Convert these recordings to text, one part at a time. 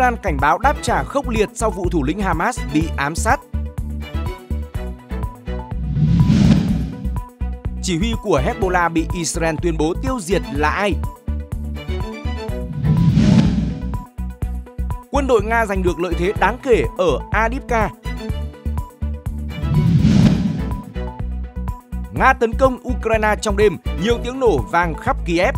Iran cảnh báo đáp trả khốc liệt sau vụ thủ lĩnh Hamas bị ám sát. Chỉ huy của Hezbollah bị Israel tuyên bố tiêu diệt là ai? Quân đội Nga giành được lợi thế đáng kể ở Adipka. Nga tấn công Ukraine trong đêm, nhiều tiếng nổ vang khắp Kiev.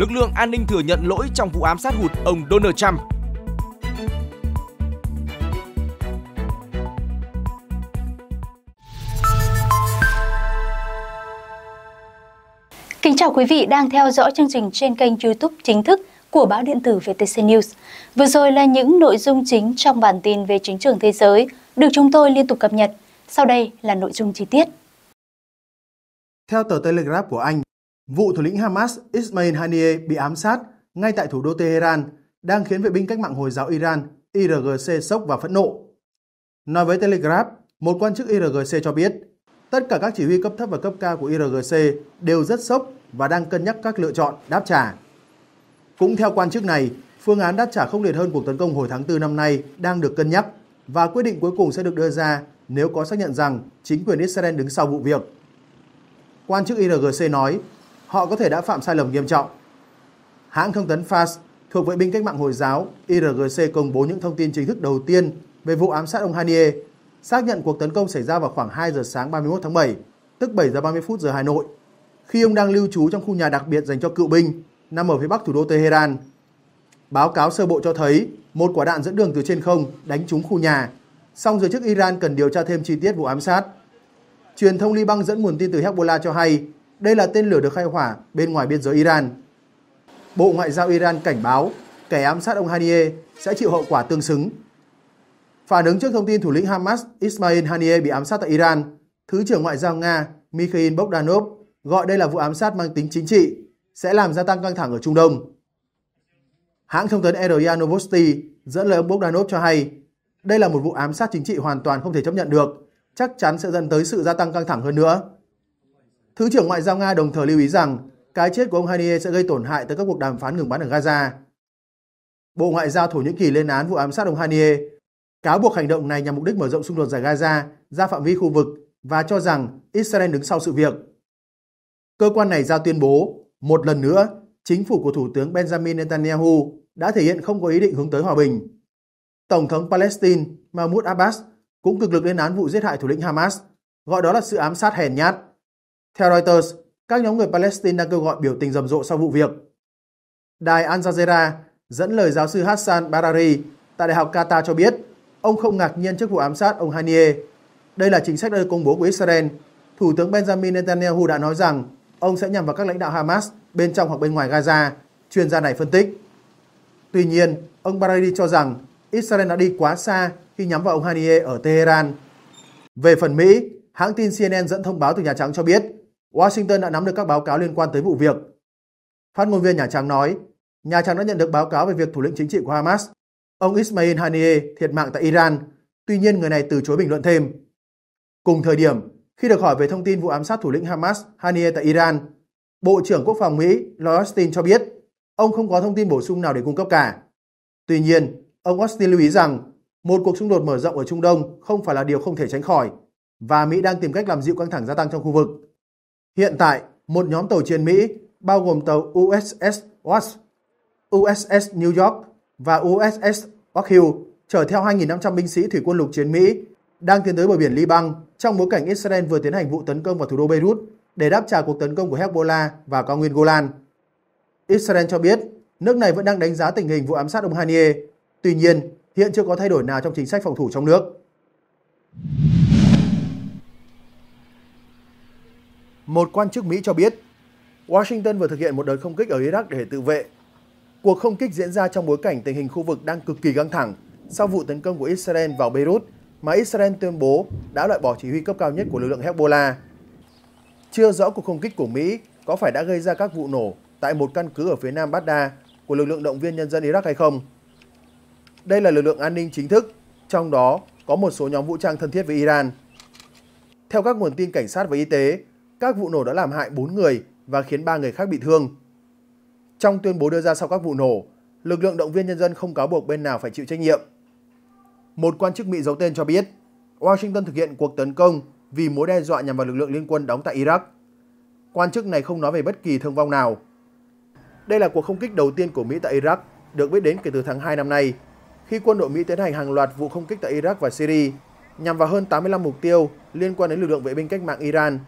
Lực lượng an ninh thừa nhận lỗi trong vụ ám sát hụt ông Donald Trump. Kính chào quý vị đang theo dõi chương trình trên kênh YouTube chính thức của báo điện tử VTC News. Vừa rồi là những nội dung chính trong bản tin về chính trường thế giới được chúng tôi liên tục cập nhật. Sau đây là nội dung chi tiết. Theo tờ Telegraph của Anh, Vụ thủ lĩnh Hamas Ismail Haniyeh bị ám sát ngay tại thủ đô Tehran đang khiến vệ binh cách mạng Hồi giáo Iran IRGC sốc và phẫn nộ. Nói với Telegraph, một quan chức IRGC cho biết, tất cả các chỉ huy cấp thấp và cấp cao của IRGC đều rất sốc và đang cân nhắc các lựa chọn đáp trả. Cũng theo quan chức này, phương án đáp trả không liệt hơn cuộc tấn công hồi tháng 4 năm nay đang được cân nhắc và quyết định cuối cùng sẽ được đưa ra nếu có xác nhận rằng chính quyền Israel đứng sau vụ việc. Quan chức IRGC nói họ có thể đã phạm sai lầm nghiêm trọng. Hãng thông tấn Fars thuộc vệ binh cách mạng Hồi giáo IRGC công bố những thông tin chính thức đầu tiên về vụ ám sát ông Hanier, xác nhận cuộc tấn công xảy ra vào khoảng 2 giờ sáng 31 tháng 7, tức 7 giờ 30 phút giờ Hà Nội, khi ông đang lưu trú trong khu nhà đặc biệt dành cho cựu binh nằm ở phía bắc thủ đô Tehran. Báo cáo sơ bộ cho thấy một quả đạn dẫn đường từ trên không đánh trúng khu nhà, song giới chức Iran cần điều tra thêm chi tiết vụ ám sát. Truyền thông Liban dẫn nguồn tin từ Hezbollah cho hay đây là tên lửa được khai hỏa bên ngoài biên giới Iran. Bộ Ngoại giao Iran cảnh báo kẻ ám sát ông Haniyeh sẽ chịu hậu quả tương xứng. Phản ứng trước thông tin thủ lĩnh Hamas Ismail Haniyeh bị ám sát tại Iran, Thứ trưởng Ngoại giao Nga Mikhail Bogdanov gọi đây là vụ ám sát mang tính chính trị, sẽ làm gia tăng căng thẳng ở Trung Đông. Hãng thông tấn RIA Novosti dẫn lời ông Bogdanov cho hay, đây là một vụ ám sát chính trị hoàn toàn không thể chấp nhận được, chắc chắn sẽ dẫn tới sự gia tăng căng thẳng hơn nữa. Thứ trưởng Ngoại giao Nga đồng thời lưu ý rằng cái chết của ông Hanier sẽ gây tổn hại tới các cuộc đàm phán ngừng bắn ở Gaza. Bộ Ngoại giao Thổ Nhĩ Kỳ lên án vụ ám sát ông Hanier, cáo buộc hành động này nhằm mục đích mở rộng xung đột giải Gaza ra phạm vi khu vực và cho rằng Israel đứng sau sự việc. Cơ quan này ra tuyên bố, một lần nữa, chính phủ của Thủ tướng Benjamin Netanyahu đã thể hiện không có ý định hướng tới hòa bình. Tổng thống Palestine Mahmoud Abbas cũng cực lực lên án vụ giết hại thủ lĩnh Hamas, gọi đó là sự ám sát hèn nhát. Theo Reuters, các nhóm người Palestine đang kêu gọi biểu tình rầm rộ sau vụ việc. Đài Al Jazeera dẫn lời giáo sư Hassan Barari tại Đại học Qatar cho biết ông không ngạc nhiên trước vụ ám sát ông Hanier. Đây là chính sách đã được công bố của Israel. Thủ tướng Benjamin Netanyahu đã nói rằng ông sẽ nhằm vào các lãnh đạo Hamas bên trong hoặc bên ngoài Gaza, chuyên gia này phân tích. Tuy nhiên, ông Barari cho rằng Israel đã đi quá xa khi nhắm vào ông Hanier ở Tehran. Về phần Mỹ, hãng tin CNN dẫn thông báo từ Nhà Trắng cho biết Washington đã nắm được các báo cáo liên quan tới vụ việc. Phát ngôn viên Nhà Trắng nói, Nhà Trắng đã nhận được báo cáo về việc thủ lĩnh chính trị của Hamas, ông Ismail Haniyeh thiệt mạng tại Iran, tuy nhiên người này từ chối bình luận thêm. Cùng thời điểm, khi được hỏi về thông tin vụ ám sát thủ lĩnh Hamas Haniyeh tại Iran, Bộ trưởng Quốc phòng Mỹ Lloyd Austin cho biết ông không có thông tin bổ sung nào để cung cấp cả. Tuy nhiên, ông Austin lưu ý rằng một cuộc xung đột mở rộng ở Trung Đông không phải là điều không thể tránh khỏi và Mỹ đang tìm cách làm dịu căng thẳng gia tăng trong khu vực. Hiện tại, một nhóm tàu chiến Mỹ bao gồm tàu USS Watts, USS New York và USS Oak Hill chở theo 2.500 binh sĩ thủy quân lục chiến Mỹ đang tiến tới bờ biển Liban trong bối cảnh Israel vừa tiến hành vụ tấn công vào thủ đô Beirut để đáp trả cuộc tấn công của Hezbollah và cao nguyên Golan. Israel cho biết nước này vẫn đang đánh giá tình hình vụ ám sát ông Haniye, tuy nhiên hiện chưa có thay đổi nào trong chính sách phòng thủ trong nước. một quan chức Mỹ cho biết Washington vừa thực hiện một đợt không kích ở Iraq để tự vệ. Cuộc không kích diễn ra trong bối cảnh tình hình khu vực đang cực kỳ căng thẳng sau vụ tấn công của Israel vào Beirut mà Israel tuyên bố đã loại bỏ chỉ huy cấp cao nhất của lực lượng Hezbollah. Chưa rõ cuộc không kích của Mỹ có phải đã gây ra các vụ nổ tại một căn cứ ở phía nam Baghdad của lực lượng động viên nhân dân Iraq hay không. Đây là lực lượng an ninh chính thức, trong đó có một số nhóm vũ trang thân thiết với Iran. Theo các nguồn tin cảnh sát và y tế, các vụ nổ đã làm hại 4 người và khiến 3 người khác bị thương. Trong tuyên bố đưa ra sau các vụ nổ, lực lượng động viên nhân dân không cáo buộc bên nào phải chịu trách nhiệm. Một quan chức Mỹ giấu tên cho biết, Washington thực hiện cuộc tấn công vì mối đe dọa nhằm vào lực lượng liên quân đóng tại Iraq. Quan chức này không nói về bất kỳ thương vong nào. Đây là cuộc không kích đầu tiên của Mỹ tại Iraq, được biết đến kể từ tháng 2 năm nay, khi quân đội Mỹ tiến hành hàng loạt vụ không kích tại Iraq và Syria nhằm vào hơn 85 mục tiêu liên quan đến lực lượng vệ binh cách mạng Iran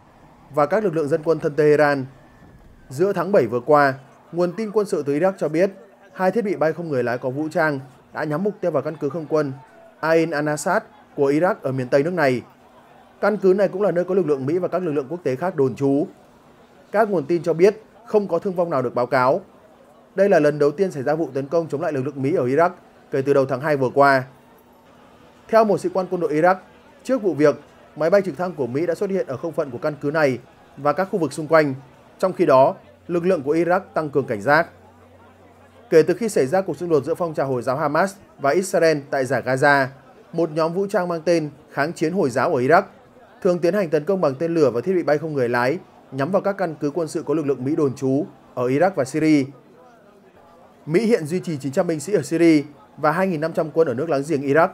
và các lực lượng dân quân thân Tehran. Giữa tháng 7 vừa qua, nguồn tin quân sự từ Iraq cho biết hai thiết bị bay không người lái có vũ trang đã nhắm mục tiêu vào căn cứ không quân Ain Anasat của Iraq ở miền Tây nước này. Căn cứ này cũng là nơi có lực lượng Mỹ và các lực lượng quốc tế khác đồn trú. Các nguồn tin cho biết không có thương vong nào được báo cáo. Đây là lần đầu tiên xảy ra vụ tấn công chống lại lực lượng Mỹ ở Iraq kể từ đầu tháng 2 vừa qua. Theo một sĩ quan quân đội Iraq, trước vụ việc, máy bay trực thăng của Mỹ đã xuất hiện ở không phận của căn cứ này và các khu vực xung quanh. Trong khi đó, lực lượng của Iraq tăng cường cảnh giác. Kể từ khi xảy ra cuộc xung đột giữa phong trào Hồi giáo Hamas và Israel tại giải Gaza, một nhóm vũ trang mang tên Kháng chiến Hồi giáo ở Iraq thường tiến hành tấn công bằng tên lửa và thiết bị bay không người lái nhắm vào các căn cứ quân sự có lực lượng Mỹ đồn trú ở Iraq và Syria. Mỹ hiện duy trì 900 binh sĩ ở Syria và 2.500 quân ở nước láng giềng Iraq.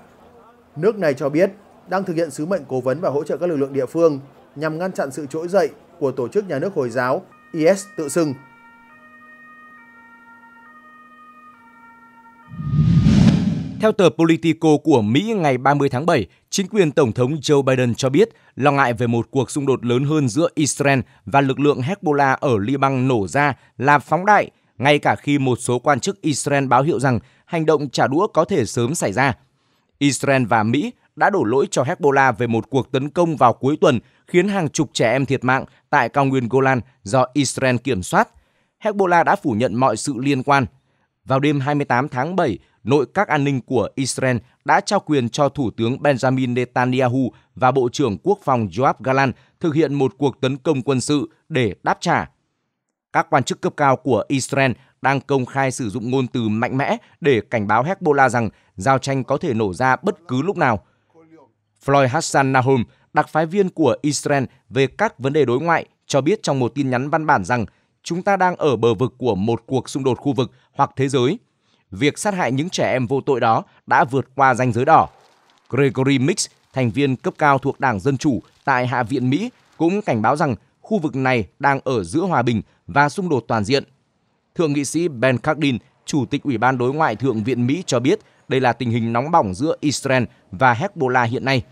Nước này cho biết đang thực hiện sứ mệnh cố vấn và hỗ trợ các lực lượng địa phương nhằm ngăn chặn sự trỗi dậy của tổ chức nhà nước Hồi giáo IS tự xưng. Theo tờ Politico của Mỹ ngày 30 tháng 7, chính quyền Tổng thống Joe Biden cho biết lo ngại về một cuộc xung đột lớn hơn giữa Israel và lực lượng Hezbollah ở Liban nổ ra là phóng đại, ngay cả khi một số quan chức Israel báo hiệu rằng hành động trả đũa có thể sớm xảy ra. Israel và Mỹ đã đổ lỗi cho Hezbollah về một cuộc tấn công vào cuối tuần khiến hàng chục trẻ em thiệt mạng tại cao nguyên Golan do Israel kiểm soát. Hezbollah đã phủ nhận mọi sự liên quan. Vào đêm 28 tháng 7, Nội các an ninh của Israel đã trao quyền cho Thủ tướng Benjamin Netanyahu và Bộ trưởng Quốc phòng Yoav Galan thực hiện một cuộc tấn công quân sự để đáp trả. Các quan chức cấp cao của Israel đang công khai sử dụng ngôn từ mạnh mẽ để cảnh báo Hezbollah rằng giao tranh có thể nổ ra bất cứ lúc nào. Floyd Hassan Nahum, đặc phái viên của Israel về các vấn đề đối ngoại, cho biết trong một tin nhắn văn bản rằng chúng ta đang ở bờ vực của một cuộc xung đột khu vực hoặc thế giới. Việc sát hại những trẻ em vô tội đó đã vượt qua ranh giới đỏ. Gregory Mix, thành viên cấp cao thuộc Đảng Dân Chủ tại Hạ viện Mỹ, cũng cảnh báo rằng khu vực này đang ở giữa hòa bình và xung đột toàn diện. Thượng nghị sĩ Ben Cardin, Chủ tịch Ủy ban Đối ngoại Thượng viện Mỹ cho biết đây là tình hình nóng bỏng giữa Israel và Hezbollah hiện nay.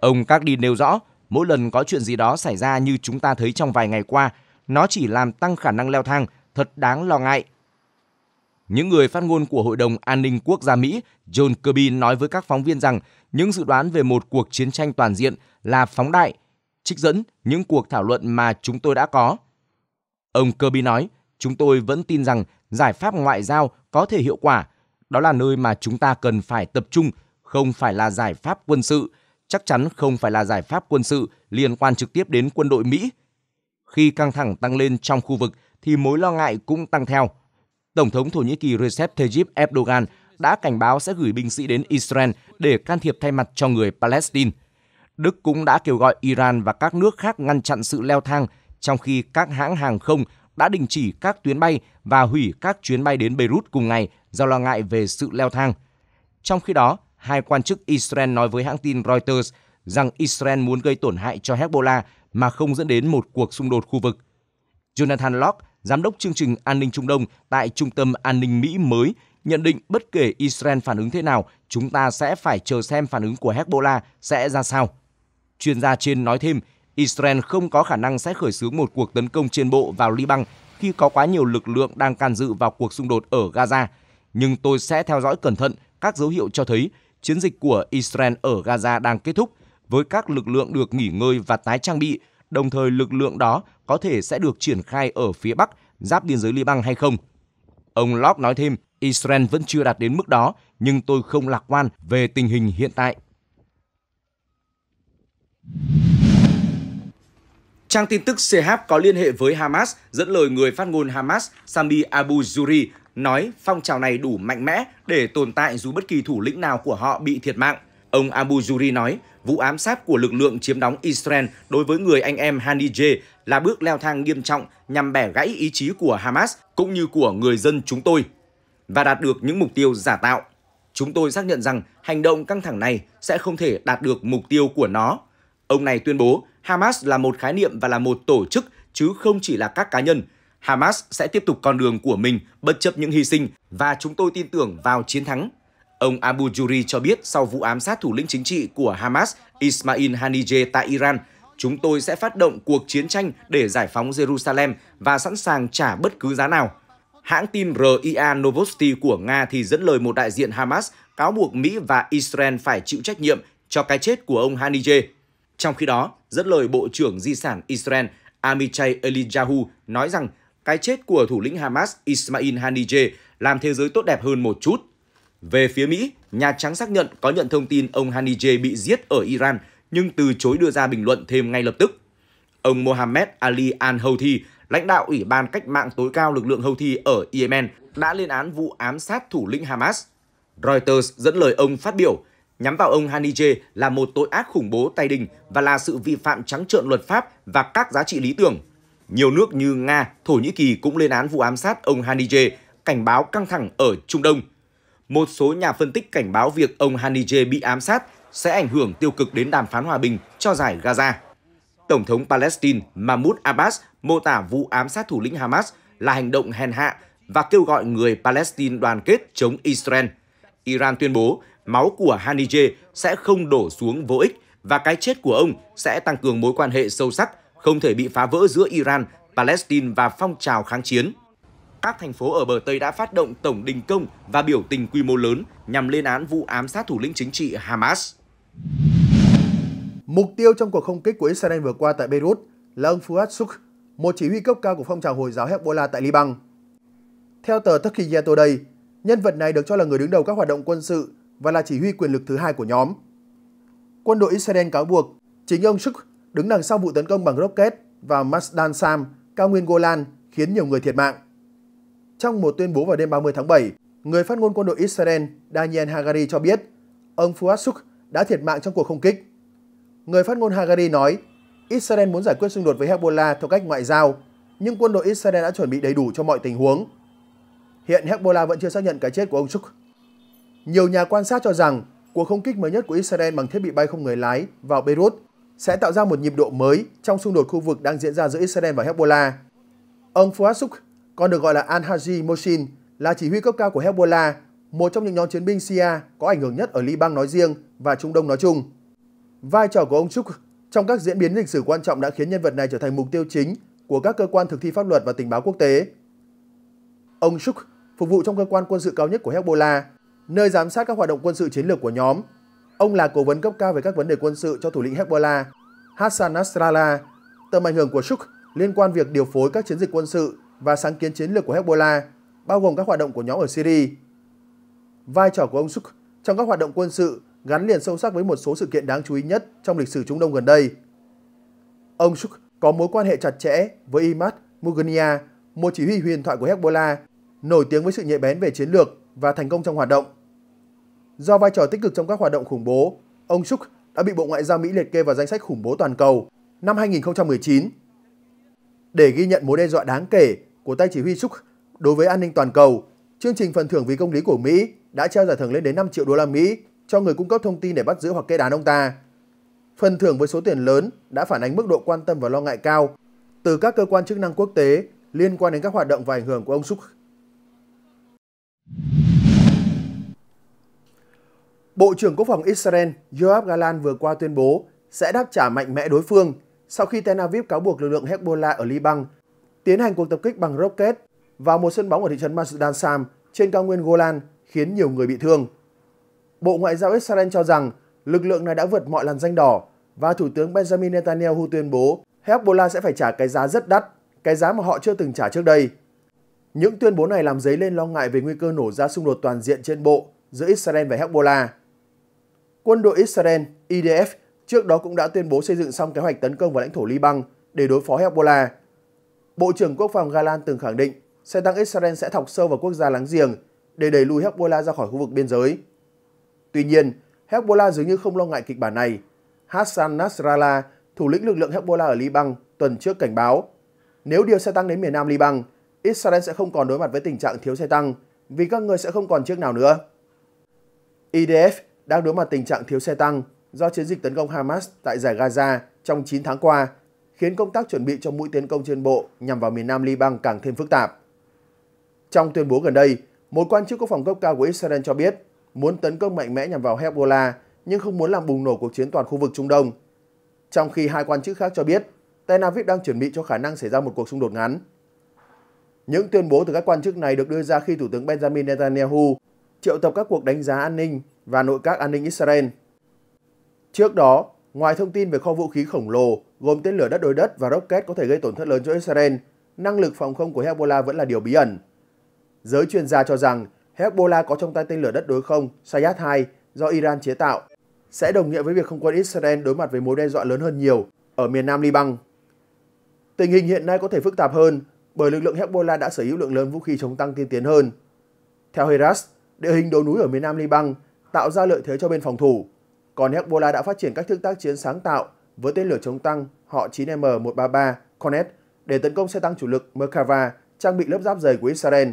Ông Cardi nêu rõ, mỗi lần có chuyện gì đó xảy ra như chúng ta thấy trong vài ngày qua, nó chỉ làm tăng khả năng leo thang, thật đáng lo ngại. Những người phát ngôn của Hội đồng An ninh Quốc gia Mỹ John Kirby nói với các phóng viên rằng những dự đoán về một cuộc chiến tranh toàn diện là phóng đại, trích dẫn những cuộc thảo luận mà chúng tôi đã có. Ông Kirby nói, chúng tôi vẫn tin rằng giải pháp ngoại giao có thể hiệu quả đó là nơi mà chúng ta cần phải tập trung, không phải là giải pháp quân sự, chắc chắn không phải là giải pháp quân sự liên quan trực tiếp đến quân đội Mỹ. Khi căng thẳng tăng lên trong khu vực thì mối lo ngại cũng tăng theo. Tổng thống Thổ Nhĩ Kỳ Recep Tayyip Erdogan đã cảnh báo sẽ gửi binh sĩ đến Israel để can thiệp thay mặt cho người Palestine. Đức cũng đã kêu gọi Iran và các nước khác ngăn chặn sự leo thang, trong khi các hãng hàng không đã đình chỉ các tuyến bay và hủy các chuyến bay đến Beirut cùng ngày do lo ngại về sự leo thang. Trong khi đó, hai quan chức Israel nói với hãng tin Reuters rằng Israel muốn gây tổn hại cho Hezbollah mà không dẫn đến một cuộc xung đột khu vực. Jonathan Locke, giám đốc chương trình an ninh Trung Đông tại Trung tâm An ninh Mỹ mới, nhận định bất kể Israel phản ứng thế nào, chúng ta sẽ phải chờ xem phản ứng của Hezbollah sẽ ra sao. Chuyên gia trên nói thêm, Israel không có khả năng sẽ khởi xướng một cuộc tấn công trên bộ vào Liban khi có quá nhiều lực lượng đang can dự vào cuộc xung đột ở Gaza. Nhưng tôi sẽ theo dõi cẩn thận các dấu hiệu cho thấy chiến dịch của Israel ở Gaza đang kết thúc với các lực lượng được nghỉ ngơi và tái trang bị, đồng thời lực lượng đó có thể sẽ được triển khai ở phía Bắc, giáp biên giới Liban hay không. Ông Lop nói thêm, Israel vẫn chưa đạt đến mức đó, nhưng tôi không lạc quan về tình hình hiện tại. Trang tin tức CH có liên hệ với Hamas dẫn lời người phát ngôn Hamas Sami Abu Zuri nói phong trào này đủ mạnh mẽ để tồn tại dù bất kỳ thủ lĩnh nào của họ bị thiệt mạng. Ông Abu Zuri nói, vụ ám sát của lực lượng chiếm đóng Israel đối với người anh em Hanije là bước leo thang nghiêm trọng nhằm bẻ gãy ý chí của Hamas cũng như của người dân chúng tôi và đạt được những mục tiêu giả tạo. Chúng tôi xác nhận rằng hành động căng thẳng này sẽ không thể đạt được mục tiêu của nó. Ông này tuyên bố Hamas là một khái niệm và là một tổ chức chứ không chỉ là các cá nhân. Hamas sẽ tiếp tục con đường của mình bất chấp những hy sinh và chúng tôi tin tưởng vào chiến thắng. Ông Abu Juri cho biết sau vụ ám sát thủ lĩnh chính trị của Hamas Ismail Haniyeh tại Iran, chúng tôi sẽ phát động cuộc chiến tranh để giải phóng Jerusalem và sẵn sàng trả bất cứ giá nào. Hãng tin RIA Novosti của Nga thì dẫn lời một đại diện Hamas cáo buộc Mỹ và Israel phải chịu trách nhiệm cho cái chết của ông Haniyeh. Trong khi đó, dẫn lời Bộ trưởng Di sản Israel Amichai Eliyahu nói rằng cái chết của thủ lĩnh Hamas Ismail Haniyeh làm thế giới tốt đẹp hơn một chút. Về phía Mỹ, Nhà Trắng xác nhận có nhận thông tin ông Haniyeh bị giết ở Iran nhưng từ chối đưa ra bình luận thêm ngay lập tức. Ông Mohammed Ali Al-Houthi, lãnh đạo Ủy ban Cách mạng tối cao lực lượng Houthi ở Yemen, đã lên án vụ ám sát thủ lĩnh Hamas. Reuters dẫn lời ông phát biểu, nhắm vào ông Hanije là một tội ác khủng bố tay đình và là sự vi phạm trắng trợn luật pháp và các giá trị lý tưởng. Nhiều nước như Nga, Thổ Nhĩ Kỳ cũng lên án vụ ám sát ông Hanije, cảnh báo căng thẳng ở Trung Đông. Một số nhà phân tích cảnh báo việc ông Hanije bị ám sát sẽ ảnh hưởng tiêu cực đến đàm phán hòa bình cho giải Gaza. Tổng thống Palestine Mahmoud Abbas mô tả vụ ám sát thủ lĩnh Hamas là hành động hèn hạ và kêu gọi người Palestine đoàn kết chống Israel. Iran tuyên bố máu của Hanije sẽ không đổ xuống vô ích và cái chết của ông sẽ tăng cường mối quan hệ sâu sắc không thể bị phá vỡ giữa Iran, Palestine và phong trào kháng chiến. Các thành phố ở bờ Tây đã phát động tổng đình công và biểu tình quy mô lớn nhằm lên án vụ ám sát thủ lĩnh chính trị Hamas. Mục tiêu trong cuộc không kích của Israel vừa qua tại Beirut là ông Fuad Suk, một chỉ huy cấp cao của phong trào Hồi giáo Hezbollah tại Liban. Theo tờ Turkey Today, nhân vật này được cho là người đứng đầu các hoạt động quân sự và là chỉ huy quyền lực thứ hai của nhóm. Quân đội Israel cáo buộc chính ông Shuk đứng đằng sau vụ tấn công bằng rocket vào Masdan Sam, cao nguyên Golan khiến nhiều người thiệt mạng. Trong một tuyên bố vào đêm 30 tháng 7, người phát ngôn quân đội Israel Daniel Hagari cho biết ông Fuad Shuk đã thiệt mạng trong cuộc không kích. Người phát ngôn Hagari nói Israel muốn giải quyết xung đột với Hezbollah theo cách ngoại giao, nhưng quân đội Israel đã chuẩn bị đầy đủ cho mọi tình huống. Hiện Hezbollah vẫn chưa xác nhận cái chết của ông Shuk. Nhiều nhà quan sát cho rằng cuộc không kích mới nhất của Israel bằng thiết bị bay không người lái vào Beirut sẽ tạo ra một nhịp độ mới trong xung đột khu vực đang diễn ra giữa Israel và Hezbollah. Ông Fuad Suk, còn được gọi là Al-Haji Moshin, là chỉ huy cấp cao của Hezbollah, một trong những nhóm chiến binh Shia có ảnh hưởng nhất ở Liban nói riêng và Trung Đông nói chung. Vai trò của ông Suk trong các diễn biến lịch sử quan trọng đã khiến nhân vật này trở thành mục tiêu chính của các cơ quan thực thi pháp luật và tình báo quốc tế. Ông Suk phục vụ trong cơ quan quân sự cao nhất của Hezbollah nơi giám sát các hoạt động quân sự chiến lược của nhóm. Ông là cố vấn cấp cao về các vấn đề quân sự cho thủ lĩnh Hezbollah, Hassan Nasrallah. Tầm ảnh hưởng của Shuk liên quan việc điều phối các chiến dịch quân sự và sáng kiến chiến lược của Hezbollah, bao gồm các hoạt động của nhóm ở Syria. Vai trò của ông Shuk trong các hoạt động quân sự gắn liền sâu sắc với một số sự kiện đáng chú ý nhất trong lịch sử Trung Đông gần đây. Ông Shuk có mối quan hệ chặt chẽ với Imad Mugania, một chỉ huy huyền thoại của Hezbollah, nổi tiếng với sự nhạy bén về chiến lược và thành công trong hoạt động. Do vai trò tích cực trong các hoạt động khủng bố, ông Suk đã bị Bộ Ngoại giao Mỹ liệt kê vào danh sách khủng bố toàn cầu năm 2019. Để ghi nhận mối đe dọa đáng kể của tay chỉ huy Suk đối với an ninh toàn cầu, chương trình phần thưởng vì công lý của Mỹ đã trao giải thưởng lên đến 5 triệu đô la Mỹ cho người cung cấp thông tin để bắt giữ hoặc kết án ông ta. Phần thưởng với số tiền lớn đã phản ánh mức độ quan tâm và lo ngại cao từ các cơ quan chức năng quốc tế liên quan đến các hoạt động và ảnh hưởng của ông Suk. Bộ trưởng Quốc phòng Israel Yoav Galan vừa qua tuyên bố sẽ đáp trả mạnh mẽ đối phương sau khi Tel Aviv cáo buộc lực lượng Hezbollah ở Liban tiến hành cuộc tập kích bằng rocket vào một sân bóng ở thị trấn Masdan Sam trên cao nguyên Golan khiến nhiều người bị thương. Bộ Ngoại giao Israel cho rằng lực lượng này đã vượt mọi làn danh đỏ và Thủ tướng Benjamin Netanyahu tuyên bố Hezbollah sẽ phải trả cái giá rất đắt, cái giá mà họ chưa từng trả trước đây. Những tuyên bố này làm dấy lên lo ngại về nguy cơ nổ ra xung đột toàn diện trên bộ giữa Israel và Hezbollah. Quân đội Israel, IDF, trước đó cũng đã tuyên bố xây dựng xong kế hoạch tấn công vào lãnh thổ Liban để đối phó Hezbollah. Bộ trưởng Quốc phòng Galan từng khẳng định xe tăng Israel sẽ thọc sâu vào quốc gia láng giềng để đẩy lùi Hezbollah ra khỏi khu vực biên giới. Tuy nhiên, Hezbollah dường như không lo ngại kịch bản này. Hassan Nasrallah, thủ lĩnh lực lượng Hezbollah ở Liban, tuần trước cảnh báo nếu điều xe tăng đến miền nam Liban, Israel sẽ không còn đối mặt với tình trạng thiếu xe tăng vì các người sẽ không còn chiếc nào nữa. IDF đang đối mặt tình trạng thiếu xe tăng do chiến dịch tấn công Hamas tại giải Gaza trong 9 tháng qua, khiến công tác chuẩn bị cho mũi tiến công trên bộ nhằm vào miền Nam Liban càng thêm phức tạp. Trong tuyên bố gần đây, một quan chức quốc phòng cấp cao của Israel cho biết muốn tấn công mạnh mẽ nhằm vào Hezbollah nhưng không muốn làm bùng nổ cuộc chiến toàn khu vực Trung Đông. Trong khi hai quan chức khác cho biết Tel Aviv đang chuẩn bị cho khả năng xảy ra một cuộc xung đột ngắn. Những tuyên bố từ các quan chức này được đưa ra khi Thủ tướng Benjamin Netanyahu triệu tập các cuộc đánh giá an ninh và nội các an ninh Israel. Trước đó, ngoài thông tin về kho vũ khí khổng lồ gồm tên lửa đất đối đất và rocket có thể gây tổn thất lớn cho Israel, năng lực phòng không của Hezbollah vẫn là điều bí ẩn. Giới chuyên gia cho rằng Hezbollah có trong tay tên lửa đất đối không Sayat-2 do Iran chế tạo sẽ đồng nghĩa với việc không quân Israel đối mặt với mối đe dọa lớn hơn nhiều ở miền nam Liban. Tình hình hiện nay có thể phức tạp hơn bởi lực lượng Hezbollah đã sở hữu lượng lớn vũ khí chống tăng tiên tiến hơn. Theo Heras, địa hình đồi núi ở miền nam Liban tạo ra lợi thế cho bên phòng thủ. Còn Hezbollah đã phát triển các thức tác chiến sáng tạo với tên lửa chống tăng họ 9M133 Cornet để tấn công xe tăng chủ lực Merkava trang bị lớp giáp dày của Israel.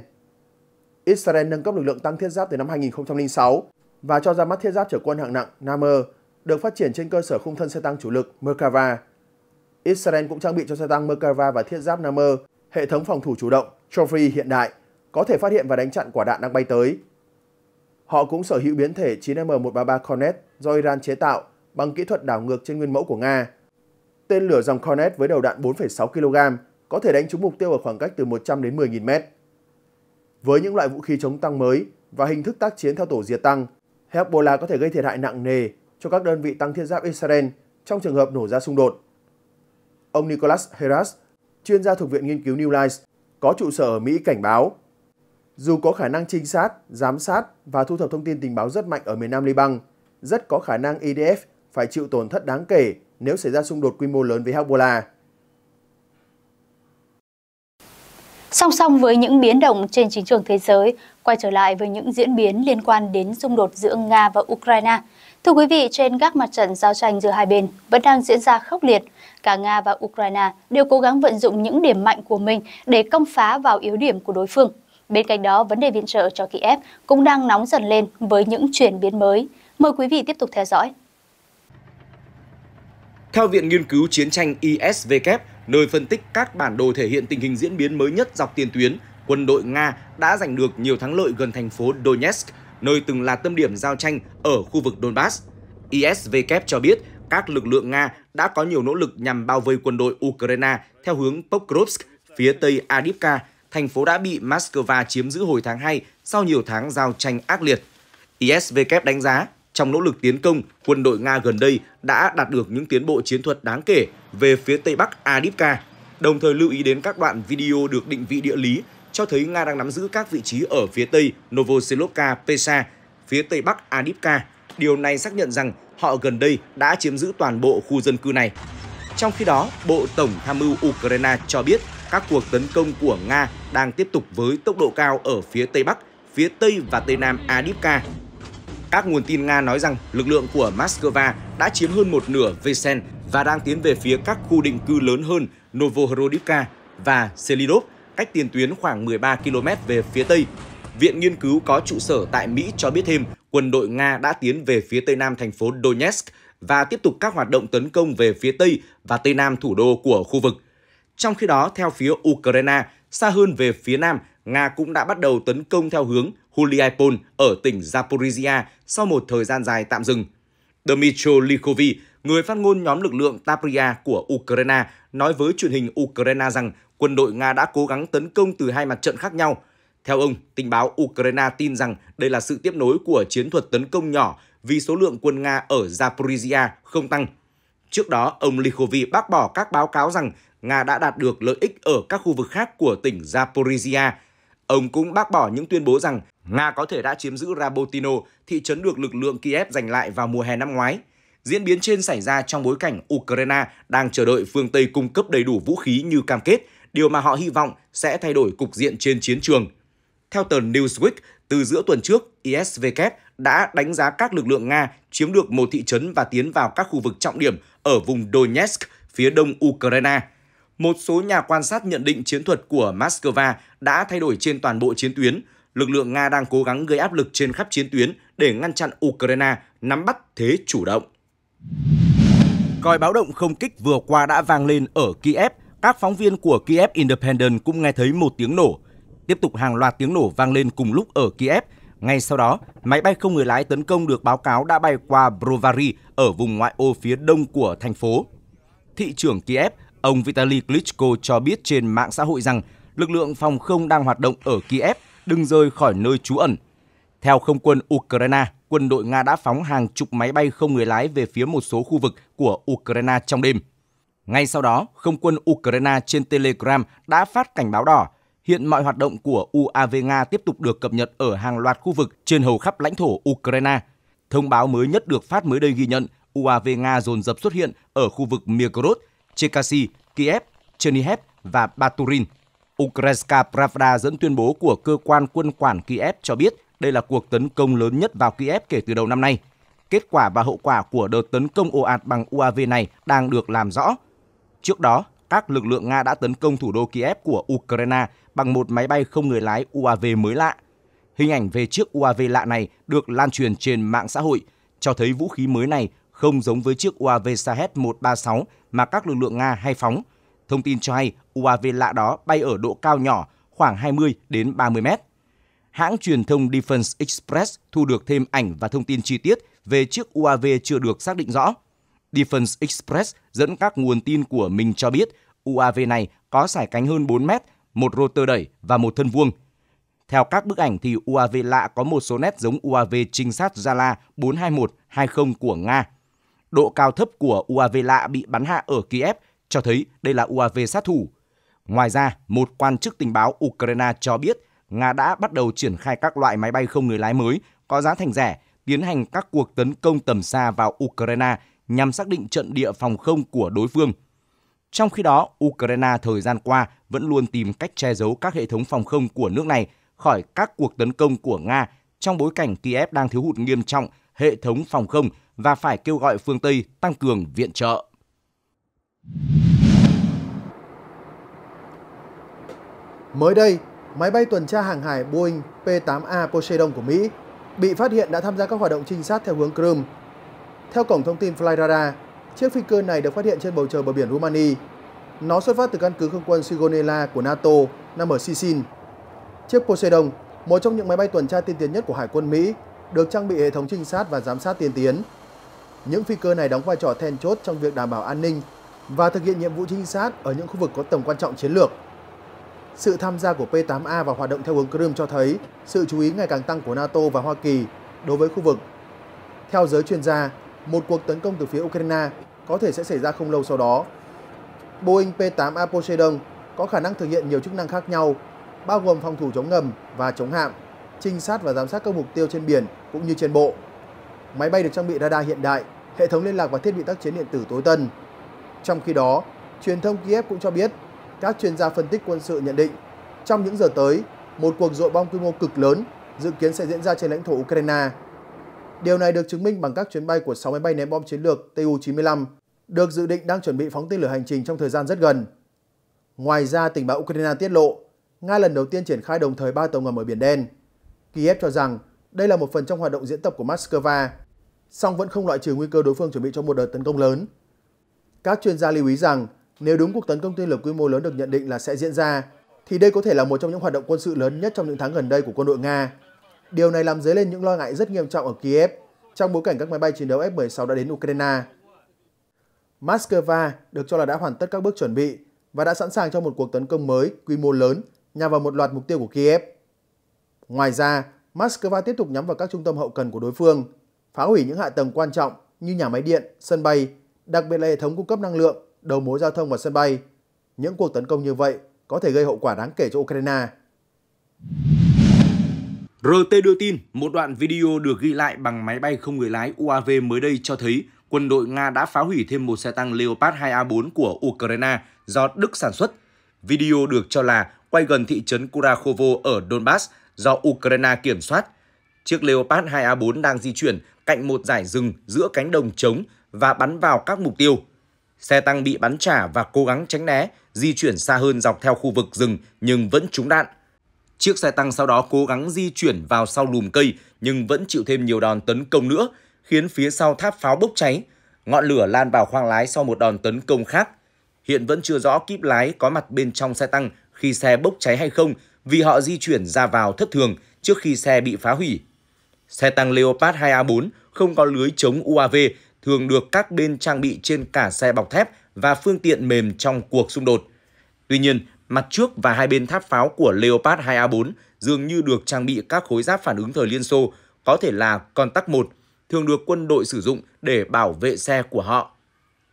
Israel nâng cấp lực lượng tăng thiết giáp từ năm 2006 và cho ra mắt thiết giáp chở quân hạng nặng Namer được phát triển trên cơ sở khung thân xe tăng chủ lực Merkava. Israel cũng trang bị cho xe tăng Merkava và thiết giáp Namer hệ thống phòng thủ chủ động Trophy hiện đại, có thể phát hiện và đánh chặn quả đạn đang bay tới. Họ cũng sở hữu biến thể 9M133 Cornet do Iran chế tạo bằng kỹ thuật đảo ngược trên nguyên mẫu của Nga. Tên lửa dòng Cornet với đầu đạn 4,6 kg có thể đánh trúng mục tiêu ở khoảng cách từ 100 đến 10.000 m. Với những loại vũ khí chống tăng mới và hình thức tác chiến theo tổ diệt tăng, Hezbollah có thể gây thiệt hại nặng nề cho các đơn vị tăng thiết giáp Israel trong trường hợp nổ ra xung đột. Ông Nicholas Heras, chuyên gia thuộc Viện Nghiên cứu New Life, có trụ sở ở Mỹ cảnh báo dù có khả năng trinh sát, giám sát và thu thập thông tin tình báo rất mạnh ở miền Nam Liban, rất có khả năng IDF e phải chịu tổn thất đáng kể nếu xảy ra xung đột quy mô lớn với Hezbollah. Song song với những biến động trên chính trường thế giới, quay trở lại với những diễn biến liên quan đến xung đột giữa Nga và Ukraine. Thưa quý vị, trên các mặt trận giao tranh giữa hai bên vẫn đang diễn ra khốc liệt. Cả Nga và Ukraine đều cố gắng vận dụng những điểm mạnh của mình để công phá vào yếu điểm của đối phương. Bên cạnh đó, vấn đề viện trợ cho Kiev cũng đang nóng dần lên với những chuyển biến mới. Mời quý vị tiếp tục theo dõi. Theo Viện Nghiên cứu Chiến tranh ISW, nơi phân tích các bản đồ thể hiện tình hình diễn biến mới nhất dọc tiền tuyến, quân đội Nga đã giành được nhiều thắng lợi gần thành phố Donetsk, nơi từng là tâm điểm giao tranh ở khu vực Donbass. ISW cho biết các lực lượng Nga đã có nhiều nỗ lực nhằm bao vây quân đội Ukraine theo hướng Pokrovsk, phía tây Adivka thành phố đã bị Moscow chiếm giữ hồi tháng 2 sau nhiều tháng giao tranh ác liệt. ISVK đánh giá, trong nỗ lực tiến công, quân đội Nga gần đây đã đạt được những tiến bộ chiến thuật đáng kể về phía Tây Bắc Adivka, đồng thời lưu ý đến các đoạn video được định vị địa lý cho thấy Nga đang nắm giữ các vị trí ở phía Tây Novoselovka Pesa, phía Tây Bắc Adivka. Điều này xác nhận rằng họ gần đây đã chiếm giữ toàn bộ khu dân cư này. Trong khi đó, Bộ Tổng Tham mưu Ukraine cho biết các cuộc tấn công của Nga đang tiếp tục với tốc độ cao ở phía Tây Bắc, phía Tây và Tây Nam Adivka. Các nguồn tin Nga nói rằng lực lượng của Moscow đã chiếm hơn một nửa Vesen và đang tiến về phía các khu định cư lớn hơn Novohorodivka và Selidov, cách tiền tuyến khoảng 13 km về phía Tây. Viện nghiên cứu có trụ sở tại Mỹ cho biết thêm quân đội Nga đã tiến về phía tây nam thành phố Donetsk và tiếp tục các hoạt động tấn công về phía Tây và Tây Nam thủ đô của khu vực. Trong khi đó, theo phía Ukraine, xa hơn về phía nam, Nga cũng đã bắt đầu tấn công theo hướng Huliaipol ở tỉnh Zaporizhia sau một thời gian dài tạm dừng. Dmitry Likovi, người phát ngôn nhóm lực lượng Tapria của Ukraine, nói với truyền hình Ukraine rằng quân đội Nga đã cố gắng tấn công từ hai mặt trận khác nhau. Theo ông, tình báo Ukraine tin rằng đây là sự tiếp nối của chiến thuật tấn công nhỏ vì số lượng quân Nga ở Zaporizhia không tăng. Trước đó, ông Likhovi bác bỏ các báo cáo rằng Nga đã đạt được lợi ích ở các khu vực khác của tỉnh Zaporizhia. Ông cũng bác bỏ những tuyên bố rằng Nga có thể đã chiếm giữ Rabotino, thị trấn được lực lượng Kiev giành lại vào mùa hè năm ngoái. Diễn biến trên xảy ra trong bối cảnh Ukraine đang chờ đợi phương Tây cung cấp đầy đủ vũ khí như cam kết, điều mà họ hy vọng sẽ thay đổi cục diện trên chiến trường. Theo tờ Newsweek, từ giữa tuần trước, ISVK đã đánh giá các lực lượng Nga chiếm được một thị trấn và tiến vào các khu vực trọng điểm ở vùng Donetsk, phía đông Ukraine một số nhà quan sát nhận định chiến thuật của Moscow đã thay đổi trên toàn bộ chiến tuyến. Lực lượng Nga đang cố gắng gây áp lực trên khắp chiến tuyến để ngăn chặn Ukraine nắm bắt thế chủ động. Còi báo động không kích vừa qua đã vang lên ở Kiev. Các phóng viên của Kiev Independent cũng nghe thấy một tiếng nổ. Tiếp tục hàng loạt tiếng nổ vang lên cùng lúc ở Kiev. Ngay sau đó, máy bay không người lái tấn công được báo cáo đã bay qua Brovary ở vùng ngoại ô phía đông của thành phố. Thị trưởng Kiev Ông Vitaly Klitschko cho biết trên mạng xã hội rằng lực lượng phòng không đang hoạt động ở Kiev đừng rời khỏi nơi trú ẩn. Theo không quân Ukraine, quân đội Nga đã phóng hàng chục máy bay không người lái về phía một số khu vực của Ukraine trong đêm. Ngay sau đó, không quân Ukraine trên Telegram đã phát cảnh báo đỏ. Hiện mọi hoạt động của UAV Nga tiếp tục được cập nhật ở hàng loạt khu vực trên hầu khắp lãnh thổ Ukraine. Thông báo mới nhất được phát mới đây ghi nhận UAV Nga dồn dập xuất hiện ở khu vực Mirgorod, Chekasy, Kiev, Chernihiv và Baturin. Ukrainska Pravda dẫn tuyên bố của cơ quan quân quản Kiev cho biết đây là cuộc tấn công lớn nhất vào Kiev kể từ đầu năm nay. Kết quả và hậu quả của đợt tấn công ồ ạt bằng UAV này đang được làm rõ. Trước đó, các lực lượng Nga đã tấn công thủ đô Kiev của Ukraine bằng một máy bay không người lái UAV mới lạ. Hình ảnh về chiếc UAV lạ này được lan truyền trên mạng xã hội, cho thấy vũ khí mới này không giống với chiếc UAV Sahet 136 mà các lực lượng Nga hay phóng. Thông tin cho hay UAV lạ đó bay ở độ cao nhỏ khoảng 20 đến 30 mét. Hãng truyền thông Defense Express thu được thêm ảnh và thông tin chi tiết về chiếc UAV chưa được xác định rõ. Defense Express dẫn các nguồn tin của mình cho biết UAV này có sải cánh hơn 4 mét, một rotor đẩy và một thân vuông. Theo các bức ảnh thì UAV lạ có một số nét giống UAV trinh sát Zala 421-20 của Nga. Độ cao thấp của UAV lạ bị bắn hạ ở Kiev cho thấy đây là UAV sát thủ. Ngoài ra, một quan chức tình báo Ukraine cho biết Nga đã bắt đầu triển khai các loại máy bay không người lái mới có giá thành rẻ, tiến hành các cuộc tấn công tầm xa vào Ukraine nhằm xác định trận địa phòng không của đối phương. Trong khi đó, Ukraine thời gian qua vẫn luôn tìm cách che giấu các hệ thống phòng không của nước này khỏi các cuộc tấn công của Nga trong bối cảnh Kiev đang thiếu hụt nghiêm trọng hệ thống phòng không và phải kêu gọi phương Tây tăng cường viện trợ. Mới đây, máy bay tuần tra hàng hải Boeing P-8A Poseidon của Mỹ bị phát hiện đã tham gia các hoạt động trinh sát theo hướng Crimea. Theo cổng thông tin Flyradar, chiếc phi cơ này được phát hiện trên bầu trời bờ biển Rumani. Nó xuất phát từ căn cứ không quân Sigonella của NATO nằm ở Sicin. Chiếc Poseidon, một trong những máy bay tuần tra tiên tiến nhất của Hải quân Mỹ, được trang bị hệ thống trinh sát và giám sát tiên tiến. Những phi cơ này đóng vai trò then chốt trong việc đảm bảo an ninh và thực hiện nhiệm vụ trinh sát ở những khu vực có tầm quan trọng chiến lược. Sự tham gia của P-8A vào hoạt động theo hướng Crimea cho thấy sự chú ý ngày càng tăng của NATO và Hoa Kỳ đối với khu vực. Theo giới chuyên gia, một cuộc tấn công từ phía Ukraine có thể sẽ xảy ra không lâu sau đó. Boeing P-8A Poseidon có khả năng thực hiện nhiều chức năng khác nhau, bao gồm phòng thủ chống ngầm và chống hạm, trinh sát và giám sát các mục tiêu trên biển cũng như trên bộ. Máy bay được trang bị radar hiện đại hệ thống liên lạc và thiết bị tác chiến điện tử tối tân. Trong khi đó, truyền thông Kiev cũng cho biết, các chuyên gia phân tích quân sự nhận định, trong những giờ tới, một cuộc dội bom quy mô cực lớn dự kiến sẽ diễn ra trên lãnh thổ Ukraine. Điều này được chứng minh bằng các chuyến bay của 6 máy bay ném bom chiến lược Tu-95 được dự định đang chuẩn bị phóng tên lửa hành trình trong thời gian rất gần. Ngoài ra, tình báo Ukraine tiết lộ, Nga lần đầu tiên triển khai đồng thời ba tàu ngầm ở Biển Đen. Kiev cho rằng đây là một phần trong hoạt động diễn tập của Moscow song vẫn không loại trừ nguy cơ đối phương chuẩn bị cho một đợt tấn công lớn. Các chuyên gia lưu ý rằng, nếu đúng cuộc tấn công tên lửa quy mô lớn được nhận định là sẽ diễn ra, thì đây có thể là một trong những hoạt động quân sự lớn nhất trong những tháng gần đây của quân đội Nga. Điều này làm dấy lên những lo ngại rất nghiêm trọng ở Kiev trong bối cảnh các máy bay chiến đấu F-16 đã đến Ukraine. Moscow được cho là đã hoàn tất các bước chuẩn bị và đã sẵn sàng cho một cuộc tấn công mới quy mô lớn nhằm vào một loạt mục tiêu của Kiev. Ngoài ra, Moscow tiếp tục nhắm vào các trung tâm hậu cần của đối phương, phá hủy những hạ tầng quan trọng như nhà máy điện, sân bay, đặc biệt là hệ thống cung cấp năng lượng, đầu mối giao thông và sân bay. Những cuộc tấn công như vậy có thể gây hậu quả đáng kể cho Ukraine. RT đưa tin, một đoạn video được ghi lại bằng máy bay không người lái UAV mới đây cho thấy quân đội Nga đã phá hủy thêm một xe tăng Leopard 2A4 của Ukraine do Đức sản xuất. Video được cho là quay gần thị trấn Kurakhovo ở Donbass do Ukraine kiểm soát Chiếc Leopard 2A4 đang di chuyển cạnh một dải rừng giữa cánh đồng trống và bắn vào các mục tiêu. Xe tăng bị bắn trả và cố gắng tránh né, di chuyển xa hơn dọc theo khu vực rừng nhưng vẫn trúng đạn. Chiếc xe tăng sau đó cố gắng di chuyển vào sau lùm cây nhưng vẫn chịu thêm nhiều đòn tấn công nữa, khiến phía sau tháp pháo bốc cháy. Ngọn lửa lan vào khoang lái sau một đòn tấn công khác. Hiện vẫn chưa rõ kíp lái có mặt bên trong xe tăng khi xe bốc cháy hay không vì họ di chuyển ra vào thất thường trước khi xe bị phá hủy. Xe tăng Leopard 2A4 không có lưới chống UAV thường được các bên trang bị trên cả xe bọc thép và phương tiện mềm trong cuộc xung đột. Tuy nhiên, mặt trước và hai bên tháp pháo của Leopard 2A4 dường như được trang bị các khối giáp phản ứng thời Liên Xô, có thể là con tắc 1, thường được quân đội sử dụng để bảo vệ xe của họ.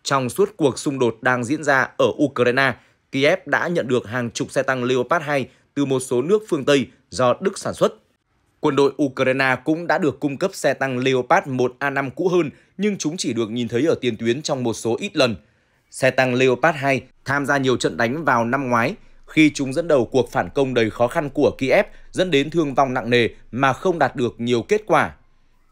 Trong suốt cuộc xung đột đang diễn ra ở Ukraine, Kiev đã nhận được hàng chục xe tăng Leopard 2 từ một số nước phương Tây do Đức sản xuất Quân đội Ukraine cũng đã được cung cấp xe tăng Leopard 1A5 cũ hơn, nhưng chúng chỉ được nhìn thấy ở tiền tuyến trong một số ít lần. Xe tăng Leopard 2 tham gia nhiều trận đánh vào năm ngoái, khi chúng dẫn đầu cuộc phản công đầy khó khăn của Kiev dẫn đến thương vong nặng nề mà không đạt được nhiều kết quả.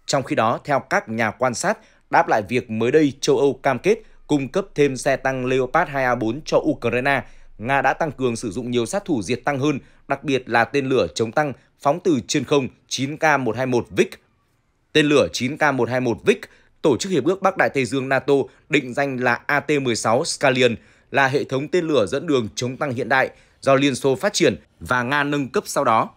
Trong khi đó, theo các nhà quan sát, đáp lại việc mới đây châu Âu cam kết cung cấp thêm xe tăng Leopard 2A4 cho Ukraine, Nga đã tăng cường sử dụng nhiều sát thủ diệt tăng hơn đặc biệt là tên lửa chống tăng phóng từ trên không 9K121 Vic. Tên lửa 9K121 Vic, Tổ chức Hiệp ước Bắc Đại Tây Dương NATO định danh là AT-16 Scallion, là hệ thống tên lửa dẫn đường chống tăng hiện đại do Liên Xô phát triển và Nga nâng cấp sau đó.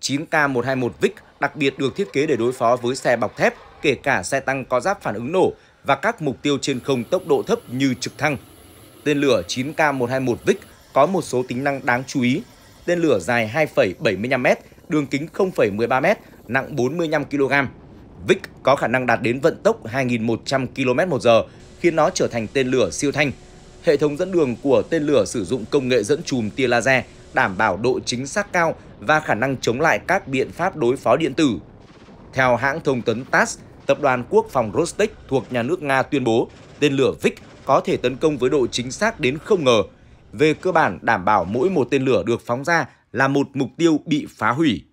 9K121 Vic đặc biệt được thiết kế để đối phó với xe bọc thép, kể cả xe tăng có giáp phản ứng nổ và các mục tiêu trên không tốc độ thấp như trực thăng. Tên lửa 9K121 Vic có một số tính năng đáng chú ý tên lửa dài 2,75m, đường kính 0,13m, nặng 45 kg. Vic có khả năng đạt đến vận tốc 2.100 km/h, khiến nó trở thành tên lửa siêu thanh. Hệ thống dẫn đường của tên lửa sử dụng công nghệ dẫn chùm tia laser, đảm bảo độ chính xác cao và khả năng chống lại các biện pháp đối phó điện tử. Theo hãng thông tấn TASS, Tập đoàn Quốc phòng Rostec thuộc nhà nước Nga tuyên bố tên lửa Vic có thể tấn công với độ chính xác đến không ngờ về cơ bản đảm bảo mỗi một tên lửa được phóng ra là một mục tiêu bị phá hủy.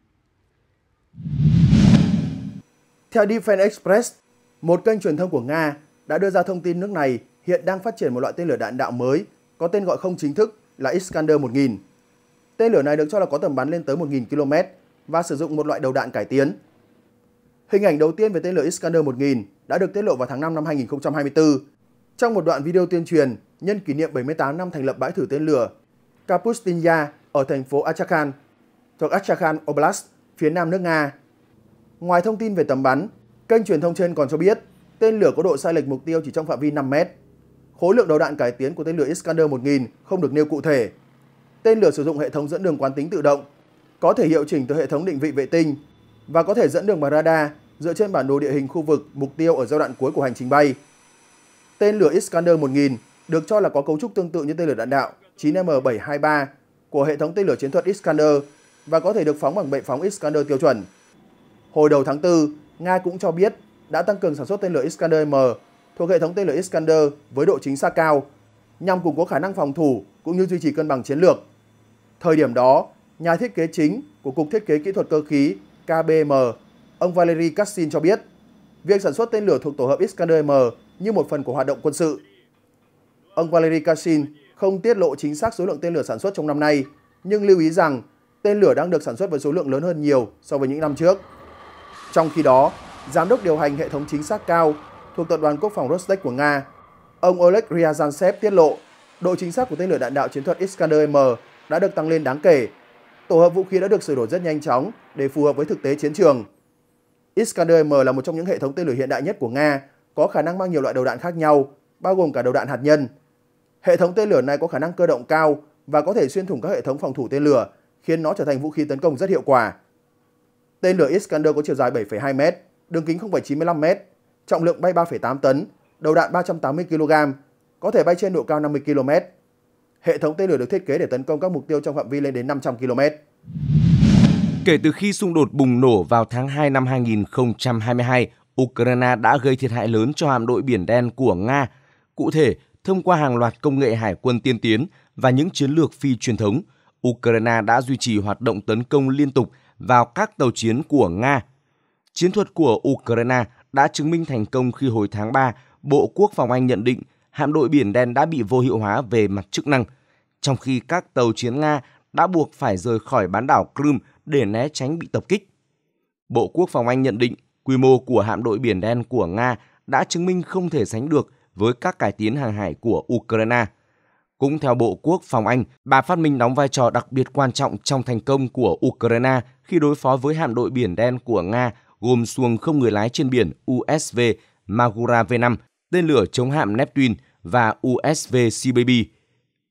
Theo Defense Express, một kênh truyền thông của Nga đã đưa ra thông tin nước này hiện đang phát triển một loại tên lửa đạn đạo mới có tên gọi không chính thức là Iskander 1000. Tên lửa này được cho là có tầm bắn lên tới 1000 km và sử dụng một loại đầu đạn cải tiến. Hình ảnh đầu tiên về tên lửa Iskander 1000 đã được tiết lộ vào tháng 5 năm 2024 trong một đoạn video tuyên truyền nhân kỷ niệm 78 năm thành lập bãi thử tên lửa Kapustinnya ở thành phố Astrakhan, thuộc Astrakhan Oblast, phía nam nước Nga. Ngoài thông tin về tầm bắn, kênh truyền thông trên còn cho biết tên lửa có độ sai lệch mục tiêu chỉ trong phạm vi 5 mét. Khối lượng đầu đạn cải tiến của tên lửa Iskander 1000 không được nêu cụ thể. Tên lửa sử dụng hệ thống dẫn đường quán tính tự động, có thể hiệu chỉnh từ hệ thống định vị vệ tinh và có thể dẫn đường bằng radar dựa trên bản đồ địa hình khu vực mục tiêu ở giai đoạn cuối của hành trình bay. Tên lửa Iskander 1000 được cho là có cấu trúc tương tự như tên lửa đạn đạo 9M723 của hệ thống tên lửa chiến thuật Iskander và có thể được phóng bằng bệ phóng Iskander tiêu chuẩn. Hồi đầu tháng 4, Nga cũng cho biết đã tăng cường sản xuất tên lửa Iskander M thuộc hệ thống tên lửa Iskander với độ chính xác cao nhằm củng cố khả năng phòng thủ cũng như duy trì cân bằng chiến lược. Thời điểm đó, nhà thiết kế chính của Cục Thiết kế Kỹ thuật Cơ khí KBM, ông Valery Kassin cho biết, việc sản xuất tên lửa thuộc tổ hợp Iskander M như một phần của hoạt động quân sự Ông Valery Kashin không tiết lộ chính xác số lượng tên lửa sản xuất trong năm nay, nhưng lưu ý rằng tên lửa đang được sản xuất với số lượng lớn hơn nhiều so với những năm trước. Trong khi đó, Giám đốc điều hành hệ thống chính xác cao thuộc Tập đoàn Quốc phòng Rostec của Nga, ông Oleg Ryazantsev tiết lộ độ chính xác của tên lửa đạn đạo chiến thuật Iskander-M đã được tăng lên đáng kể. Tổ hợp vũ khí đã được sửa đổi rất nhanh chóng để phù hợp với thực tế chiến trường. Iskander-M là một trong những hệ thống tên lửa hiện đại nhất của Nga, có khả năng mang nhiều loại đầu đạn khác nhau, bao gồm cả đầu đạn hạt nhân. Hệ thống tên lửa này có khả năng cơ động cao và có thể xuyên thủng các hệ thống phòng thủ tên lửa, khiến nó trở thành vũ khí tấn công rất hiệu quả. Tên lửa Iskander có chiều dài 7,2m, đường kính 0,95m, trọng lượng bay 3,8 tấn, đầu đạn 380 kg, có thể bay trên độ cao 50 km. Hệ thống tên lửa được thiết kế để tấn công các mục tiêu trong phạm vi lên đến 500 km. Kể từ khi xung đột bùng nổ vào tháng 2 năm 2022, Ukraine đã gây thiệt hại lớn cho hạm đội Biển Đen của Nga. Cụ thể, thông qua hàng loạt công nghệ hải quân tiên tiến và những chiến lược phi truyền thống, Ukraine đã duy trì hoạt động tấn công liên tục vào các tàu chiến của Nga. Chiến thuật của Ukraine đã chứng minh thành công khi hồi tháng 3, Bộ Quốc phòng Anh nhận định hạm đội Biển Đen đã bị vô hiệu hóa về mặt chức năng, trong khi các tàu chiến Nga đã buộc phải rời khỏi bán đảo Crimea để né tránh bị tập kích. Bộ Quốc phòng Anh nhận định quy mô của hạm đội Biển Đen của Nga đã chứng minh không thể sánh được với các cải tiến hàng hải của Ukraine. Cũng theo Bộ Quốc phòng Anh, bà phát minh đóng vai trò đặc biệt quan trọng trong thành công của Ukraine khi đối phó với hạm đội biển đen của Nga gồm xuồng không người lái trên biển USV Magura V5, tên lửa chống hạm Neptune và USV Sea Baby.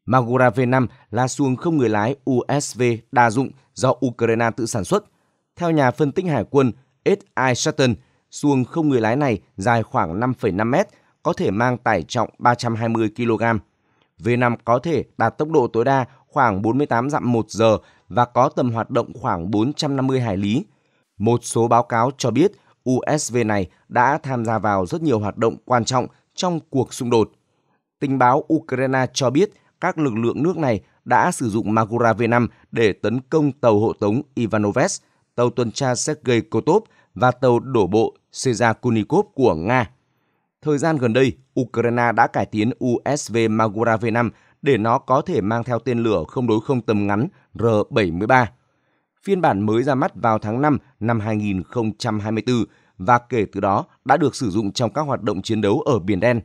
Magura V5 là xuồng không người lái USV đa dụng do Ukraine tự sản xuất. Theo nhà phân tích hải quân S.I. Sutton, xuồng không người lái này dài khoảng 5,5 mét có thể mang tải trọng 320 kg. V5 có thể đạt tốc độ tối đa khoảng 48 dặm 1 giờ và có tầm hoạt động khoảng 450 hải lý. Một số báo cáo cho biết USV này đã tham gia vào rất nhiều hoạt động quan trọng trong cuộc xung đột. Tình báo Ukraine cho biết các lực lượng nước này đã sử dụng Magura V5 để tấn công tàu hộ tống Ivanovets, tàu tuần tra Sergei Kotov và tàu đổ bộ Sezakunikov của Nga Thời gian gần đây, Ukraine đã cải tiến USV Magura V5 để nó có thể mang theo tên lửa không đối không tầm ngắn R-73. Phiên bản mới ra mắt vào tháng 5 năm 2024 và kể từ đó đã được sử dụng trong các hoạt động chiến đấu ở Biển Đen.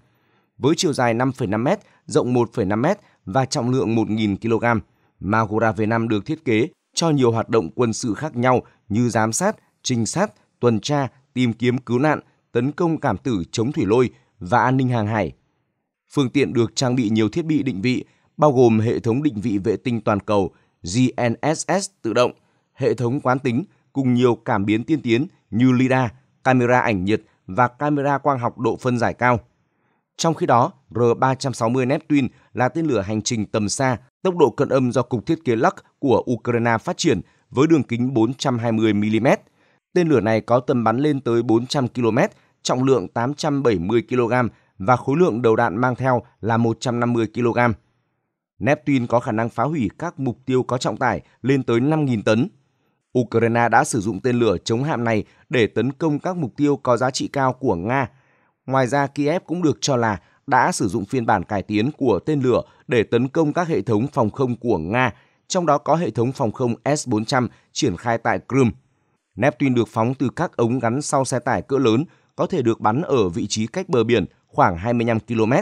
Với chiều dài 5,5m, rộng 1,5m và trọng lượng 1.000 kg, Magura V5 được thiết kế cho nhiều hoạt động quân sự khác nhau như giám sát, trinh sát, tuần tra, tìm kiếm cứu nạn – tấn công cảm tử chống thủy lôi và an ninh hàng hải. Phương tiện được trang bị nhiều thiết bị định vị, bao gồm hệ thống định vị vệ tinh toàn cầu GNSS tự động, hệ thống quán tính cùng nhiều cảm biến tiên tiến như lidar, camera ảnh nhiệt và camera quang học độ phân giải cao. Trong khi đó, R-360 Neptune là tên lửa hành trình tầm xa, tốc độ cận âm do Cục Thiết kế Lux của Ukraine phát triển với đường kính 420 mm. Tên lửa này có tầm bắn lên tới 400 km trọng lượng 870 kg và khối lượng đầu đạn mang theo là 150 kg. Neptune có khả năng phá hủy các mục tiêu có trọng tải lên tới 5.000 tấn. Ukraine đã sử dụng tên lửa chống hạm này để tấn công các mục tiêu có giá trị cao của Nga. Ngoài ra, Kiev cũng được cho là đã sử dụng phiên bản cải tiến của tên lửa để tấn công các hệ thống phòng không của Nga, trong đó có hệ thống phòng không S-400 triển khai tại Crimea. Neptune được phóng từ các ống gắn sau xe tải cỡ lớn có thể được bắn ở vị trí cách bờ biển khoảng 25 km,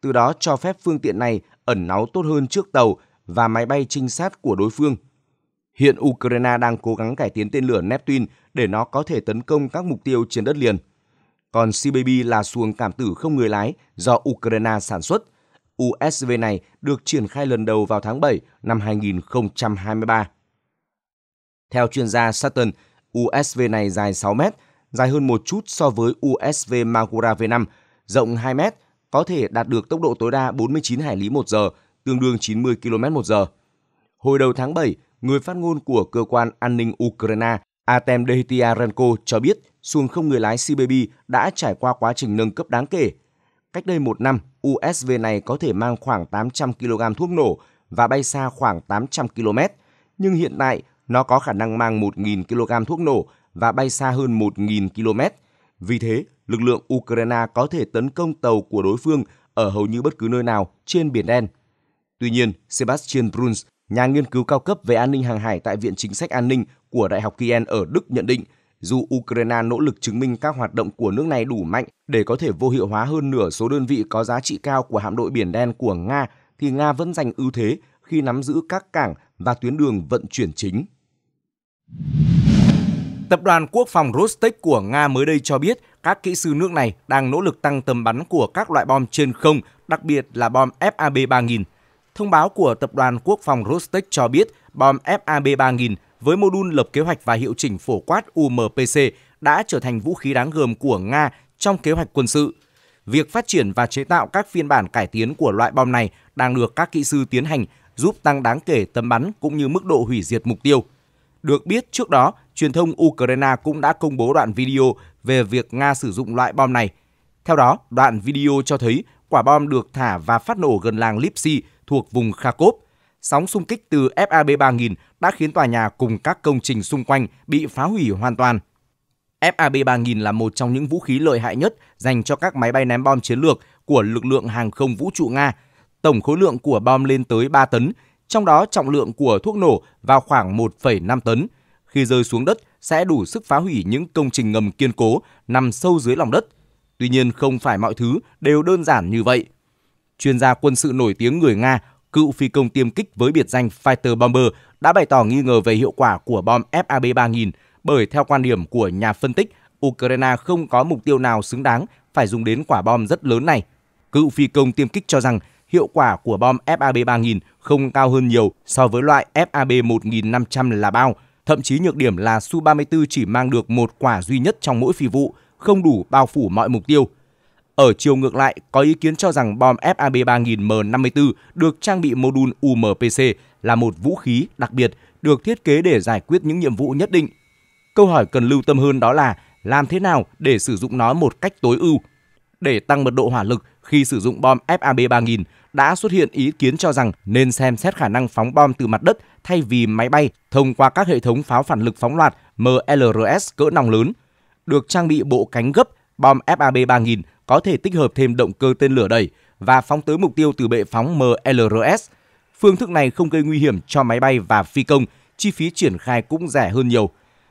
từ đó cho phép phương tiện này ẩn náu tốt hơn trước tàu và máy bay trinh sát của đối phương. Hiện Ukraine đang cố gắng cải tiến tên lửa Neptune để nó có thể tấn công các mục tiêu trên đất liền. Còn CBB là xuồng cảm tử không người lái do Ukraine sản xuất. USV này được triển khai lần đầu vào tháng 7 năm 2023. Theo chuyên gia Sutton, USV này dài 6 mét dài hơn một chút so với USV Magura V5, rộng 2 m, có thể đạt được tốc độ tối đa 49 hải lý một giờ, tương đương 90 km một giờ. Hồi đầu tháng 7, người phát ngôn của cơ quan an ninh Ukraine Artem Dehtiarenko cho biết xuồng không người lái CBB đã trải qua quá trình nâng cấp đáng kể. Cách đây một năm, USV này có thể mang khoảng 800 kg thuốc nổ và bay xa khoảng 800 km, nhưng hiện tại nó có khả năng mang 1.000 kg thuốc nổ và bay xa hơn 1.000 km. Vì thế, lực lượng Ukraine có thể tấn công tàu của đối phương ở hầu như bất cứ nơi nào trên Biển Đen. Tuy nhiên, Sebastian Bruns, nhà nghiên cứu cao cấp về an ninh hàng hải tại Viện Chính sách An ninh của Đại học Kiel ở Đức nhận định, dù Ukraine nỗ lực chứng minh các hoạt động của nước này đủ mạnh để có thể vô hiệu hóa hơn nửa số đơn vị có giá trị cao của hạm đội Biển Đen của Nga, thì Nga vẫn giành ưu thế khi nắm giữ các cảng và tuyến đường vận chuyển chính. Tập đoàn Quốc phòng Rostec của Nga mới đây cho biết các kỹ sư nước này đang nỗ lực tăng tầm bắn của các loại bom trên không, đặc biệt là bom FAB-3000. Thông báo của Tập đoàn Quốc phòng Rostec cho biết bom FAB-3000 với mô đun lập kế hoạch và hiệu chỉnh phổ quát UMPC đã trở thành vũ khí đáng gờm của Nga trong kế hoạch quân sự. Việc phát triển và chế tạo các phiên bản cải tiến của loại bom này đang được các kỹ sư tiến hành giúp tăng đáng kể tầm bắn cũng như mức độ hủy diệt mục tiêu. Được biết trước đó, truyền thông Ukraine cũng đã công bố đoạn video về việc Nga sử dụng loại bom này. Theo đó, đoạn video cho thấy quả bom được thả và phát nổ gần làng Lipsy thuộc vùng Kharkov. Sóng xung kích từ FAB 3000 đã khiến tòa nhà cùng các công trình xung quanh bị phá hủy hoàn toàn. FAB 3000 là một trong những vũ khí lợi hại nhất dành cho các máy bay ném bom chiến lược của lực lượng hàng không vũ trụ Nga. Tổng khối lượng của bom lên tới 3 tấn, trong đó trọng lượng của thuốc nổ vào khoảng 1,5 tấn – khi rơi xuống đất sẽ đủ sức phá hủy những công trình ngầm kiên cố nằm sâu dưới lòng đất. Tuy nhiên không phải mọi thứ đều đơn giản như vậy. Chuyên gia quân sự nổi tiếng người Nga, cựu phi công tiêm kích với biệt danh Fighter Bomber đã bày tỏ nghi ngờ về hiệu quả của bom FAB-3000 bởi theo quan điểm của nhà phân tích, Ukraine không có mục tiêu nào xứng đáng phải dùng đến quả bom rất lớn này. Cựu phi công tiêm kích cho rằng hiệu quả của bom FAB-3000 không cao hơn nhiều so với loại FAB-1500 là bao – Thậm chí nhược điểm là Su-34 chỉ mang được một quả duy nhất trong mỗi phi vụ, không đủ bao phủ mọi mục tiêu. Ở chiều ngược lại, có ý kiến cho rằng bom FAB-3000M54 được trang bị module UMPC là một vũ khí đặc biệt được thiết kế để giải quyết những nhiệm vụ nhất định. Câu hỏi cần lưu tâm hơn đó là làm thế nào để sử dụng nó một cách tối ưu. Để tăng mật độ hỏa lực khi sử dụng bom FAB-3000, đã xuất hiện ý kiến cho rằng nên xem xét khả năng phóng bom từ mặt đất thay vì máy bay thông qua các hệ thống pháo phản lực phóng loạt MLRS cỡ nòng lớn. Được trang bị bộ cánh gấp, bom FAB 3000 có thể tích hợp thêm động cơ tên lửa đẩy và phóng tới mục tiêu từ bệ phóng MLRS. Phương thức này không gây nguy hiểm cho máy bay và phi công, chi phí triển khai cũng rẻ hơn nhiều.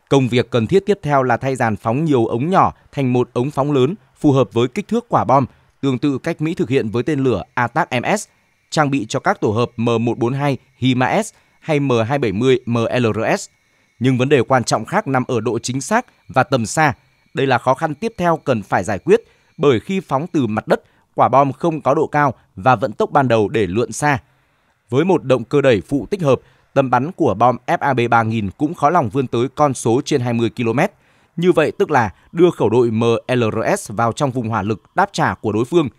Công việc cần thiết tiếp theo là thay dàn phóng nhiều ống nhỏ thành một ống phóng lớn phù hợp với kích thước quả bom – tương tự cách Mỹ thực hiện với tên lửa ATACMS, trang bị cho các tổ hợp M142 HIMARS hay M270 MLRS. Nhưng vấn đề quan trọng khác nằm ở độ chính xác và tầm xa. Đây là khó khăn tiếp theo cần phải giải quyết bởi khi phóng từ mặt đất, quả bom không có độ cao và vận tốc ban đầu để lượn xa. Với một động cơ đẩy phụ tích hợp, tầm bắn của bom FAB-3000 cũng khó lòng vươn tới con số trên 20 km. Như vậy tức là đưa khẩu đội MLRS vào trong vùng hỏa lực đáp trả của đối phương.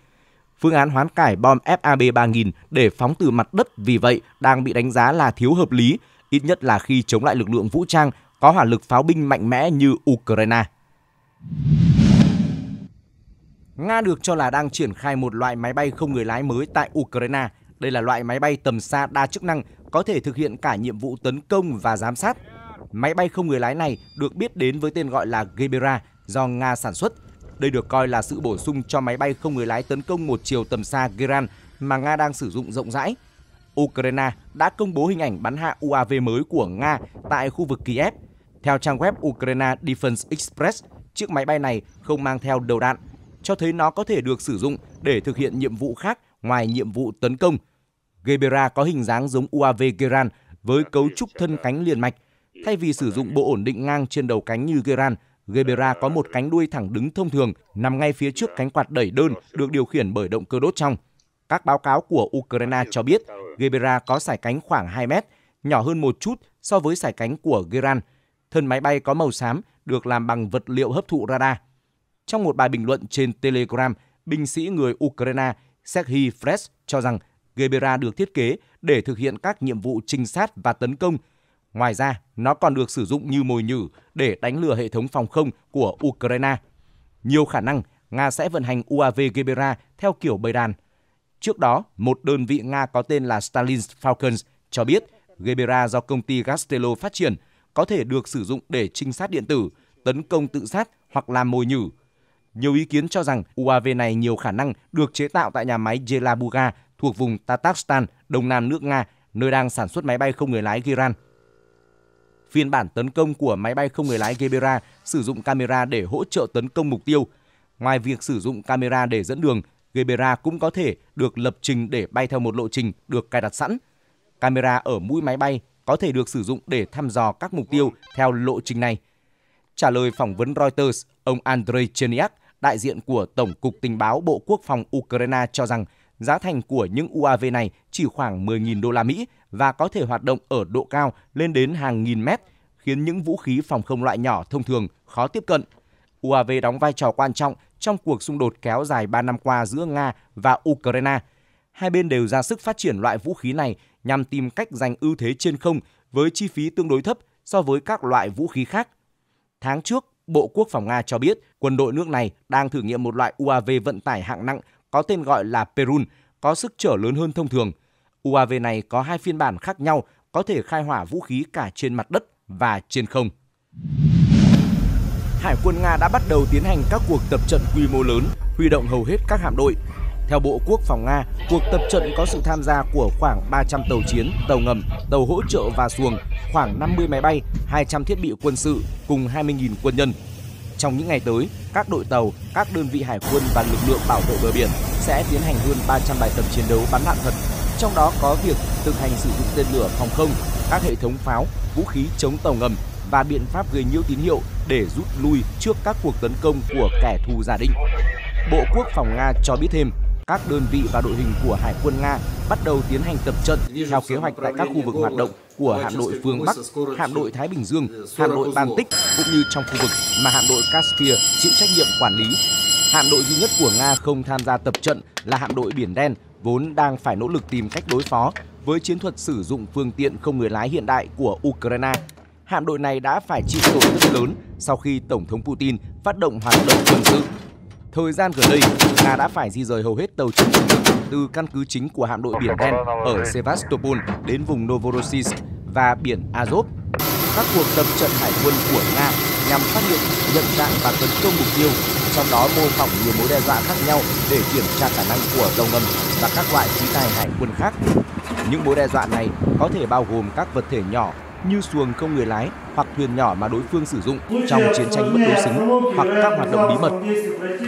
Phương án hoán cải bom FAB 3000 để phóng từ mặt đất vì vậy đang bị đánh giá là thiếu hợp lý, ít nhất là khi chống lại lực lượng vũ trang có hỏa lực pháo binh mạnh mẽ như Ukraine. Nga được cho là đang triển khai một loại máy bay không người lái mới tại Ukraine. Đây là loại máy bay tầm xa đa chức năng, có thể thực hiện cả nhiệm vụ tấn công và giám sát. Máy bay không người lái này được biết đến với tên gọi là Gebera do Nga sản xuất. Đây được coi là sự bổ sung cho máy bay không người lái tấn công một chiều tầm xa Geran mà Nga đang sử dụng rộng rãi. Ukraine đã công bố hình ảnh bắn hạ UAV mới của Nga tại khu vực Kiev. Theo trang web Ukraine Defense Express, chiếc máy bay này không mang theo đầu đạn, cho thấy nó có thể được sử dụng để thực hiện nhiệm vụ khác ngoài nhiệm vụ tấn công. Gebera có hình dáng giống UAV Geran với cấu trúc thân cánh liền mạch Thay vì sử dụng bộ ổn định ngang trên đầu cánh như Geran, Gebera có một cánh đuôi thẳng đứng thông thường nằm ngay phía trước cánh quạt đẩy đơn được điều khiển bởi động cơ đốt trong. Các báo cáo của Ukraine cho biết Gebera có sải cánh khoảng 2 mét, nhỏ hơn một chút so với sải cánh của Geran. Thân máy bay có màu xám được làm bằng vật liệu hấp thụ radar. Trong một bài bình luận trên Telegram, binh sĩ người Ukraine Serhiy Fresh cho rằng Gebera được thiết kế để thực hiện các nhiệm vụ trinh sát và tấn công – Ngoài ra, nó còn được sử dụng như mồi nhử để đánh lừa hệ thống phòng không của Ukraine. Nhiều khả năng Nga sẽ vận hành UAV Gebera theo kiểu bầy đàn. Trước đó, một đơn vị Nga có tên là Stalin Falcons cho biết Gebera do công ty Gastello phát triển có thể được sử dụng để trinh sát điện tử, tấn công tự sát hoặc làm mồi nhử. Nhiều ý kiến cho rằng UAV này nhiều khả năng được chế tạo tại nhà máy Yelabuga thuộc vùng Tatarstan, đông nam nước Nga, nơi đang sản xuất máy bay không người lái Giran. Phiên bản tấn công của máy bay không người lái Gebera sử dụng camera để hỗ trợ tấn công mục tiêu. Ngoài việc sử dụng camera để dẫn đường, Gebera cũng có thể được lập trình để bay theo một lộ trình được cài đặt sẵn. Camera ở mũi máy bay có thể được sử dụng để thăm dò các mục tiêu theo lộ trình này. Trả lời phỏng vấn Reuters, ông Andrei Cheniak, đại diện của Tổng cục Tình báo Bộ Quốc phòng Ukraine cho rằng giá thành của những UAV này chỉ khoảng 10.000 đô la Mỹ, và có thể hoạt động ở độ cao lên đến hàng nghìn mét, khiến những vũ khí phòng không loại nhỏ thông thường khó tiếp cận. UAV đóng vai trò quan trọng trong cuộc xung đột kéo dài 3 năm qua giữa Nga và Ukraine. Hai bên đều ra sức phát triển loại vũ khí này nhằm tìm cách giành ưu thế trên không với chi phí tương đối thấp so với các loại vũ khí khác. Tháng trước, Bộ Quốc phòng Nga cho biết quân đội nước này đang thử nghiệm một loại UAV vận tải hạng nặng có tên gọi là Perun, có sức trở lớn hơn thông thường – UAV này có hai phiên bản khác nhau, có thể khai hỏa vũ khí cả trên mặt đất và trên không. Hải quân Nga đã bắt đầu tiến hành các cuộc tập trận quy mô lớn, huy động hầu hết các hạm đội. Theo Bộ Quốc phòng Nga, cuộc tập trận có sự tham gia của khoảng 300 tàu chiến, tàu ngầm, tàu hỗ trợ và xuồng, khoảng 50 máy bay, 200 thiết bị quân sự cùng 20.000 quân nhân. Trong những ngày tới, các đội tàu, các đơn vị hải quân và lực lượng bảo vệ bờ biển sẽ tiến hành hơn 300 bài tập chiến đấu bắn đạn thật trong đó có việc thực hành sử dụng tên lửa phòng không, các hệ thống pháo, vũ khí chống tàu ngầm và biện pháp gây nhiễu tín hiệu để rút lui trước các cuộc tấn công của kẻ thù giả định. Bộ Quốc phòng Nga cho biết thêm, các đơn vị và đội hình của Hải quân Nga bắt đầu tiến hành tập trận theo kế hoạch tại các khu vực hoạt động của hạm đội phương Bắc, hạm đội Thái Bình Dương, hạm đội Baltic cũng như trong khu vực mà hạm đội Caspia chịu trách nhiệm quản lý. Hạm đội duy nhất của Nga không tham gia tập trận là hạm đội Biển Đen vốn đang phải nỗ lực tìm cách đối phó với chiến thuật sử dụng phương tiện không người lái hiện đại của Ukraine. Hạm đội này đã phải chịu tổn thất lớn sau khi Tổng thống Putin phát động hoạt động quân sự. Thời gian gần đây, Nga đã phải di rời hầu hết tàu chiến của từ căn cứ chính của hạm đội Biển Đen ở Sevastopol đến vùng Novorossiysk và biển Azov. Các cuộc tập trận hải quân của Nga nhằm phát hiện, nhận dạng và tấn công mục tiêu trong đó mô phỏng nhiều mối đe dọa khác nhau để kiểm tra khả năng của tàu ngầm và các loại khí tài hải quân khác. Những mối đe dọa này có thể bao gồm các vật thể nhỏ như xuồng không người lái hoặc thuyền nhỏ mà đối phương sử dụng trong chiến tranh bất đối xứng hoặc các hoạt động bí mật.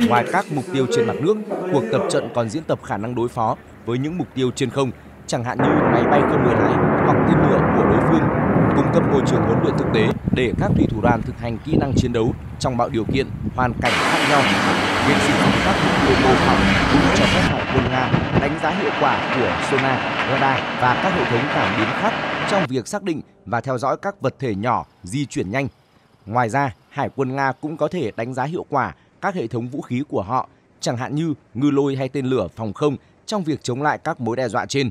Ngoài các mục tiêu trên mặt nước, cuộc tập trận còn diễn tập khả năng đối phó với những mục tiêu trên không, chẳng hạn như máy bay không người lái cấp môi trường huấn luyện thực tế để các thủy thủ đoàn thực hành kỹ năng chiến đấu trong mọi điều kiện, hoàn cảnh khác nhau. Việc sử dụng các công cụ mô phỏng cũng cho phép hải quân Nga đánh giá hiệu quả của sonar, radar và các hệ thống cảm biến khác trong việc xác định và theo dõi các vật thể nhỏ di chuyển nhanh. Ngoài ra, hải quân Nga cũng có thể đánh giá hiệu quả các hệ thống vũ khí của họ, chẳng hạn như ngư lôi hay tên lửa phòng không trong việc chống lại các mối đe dọa trên.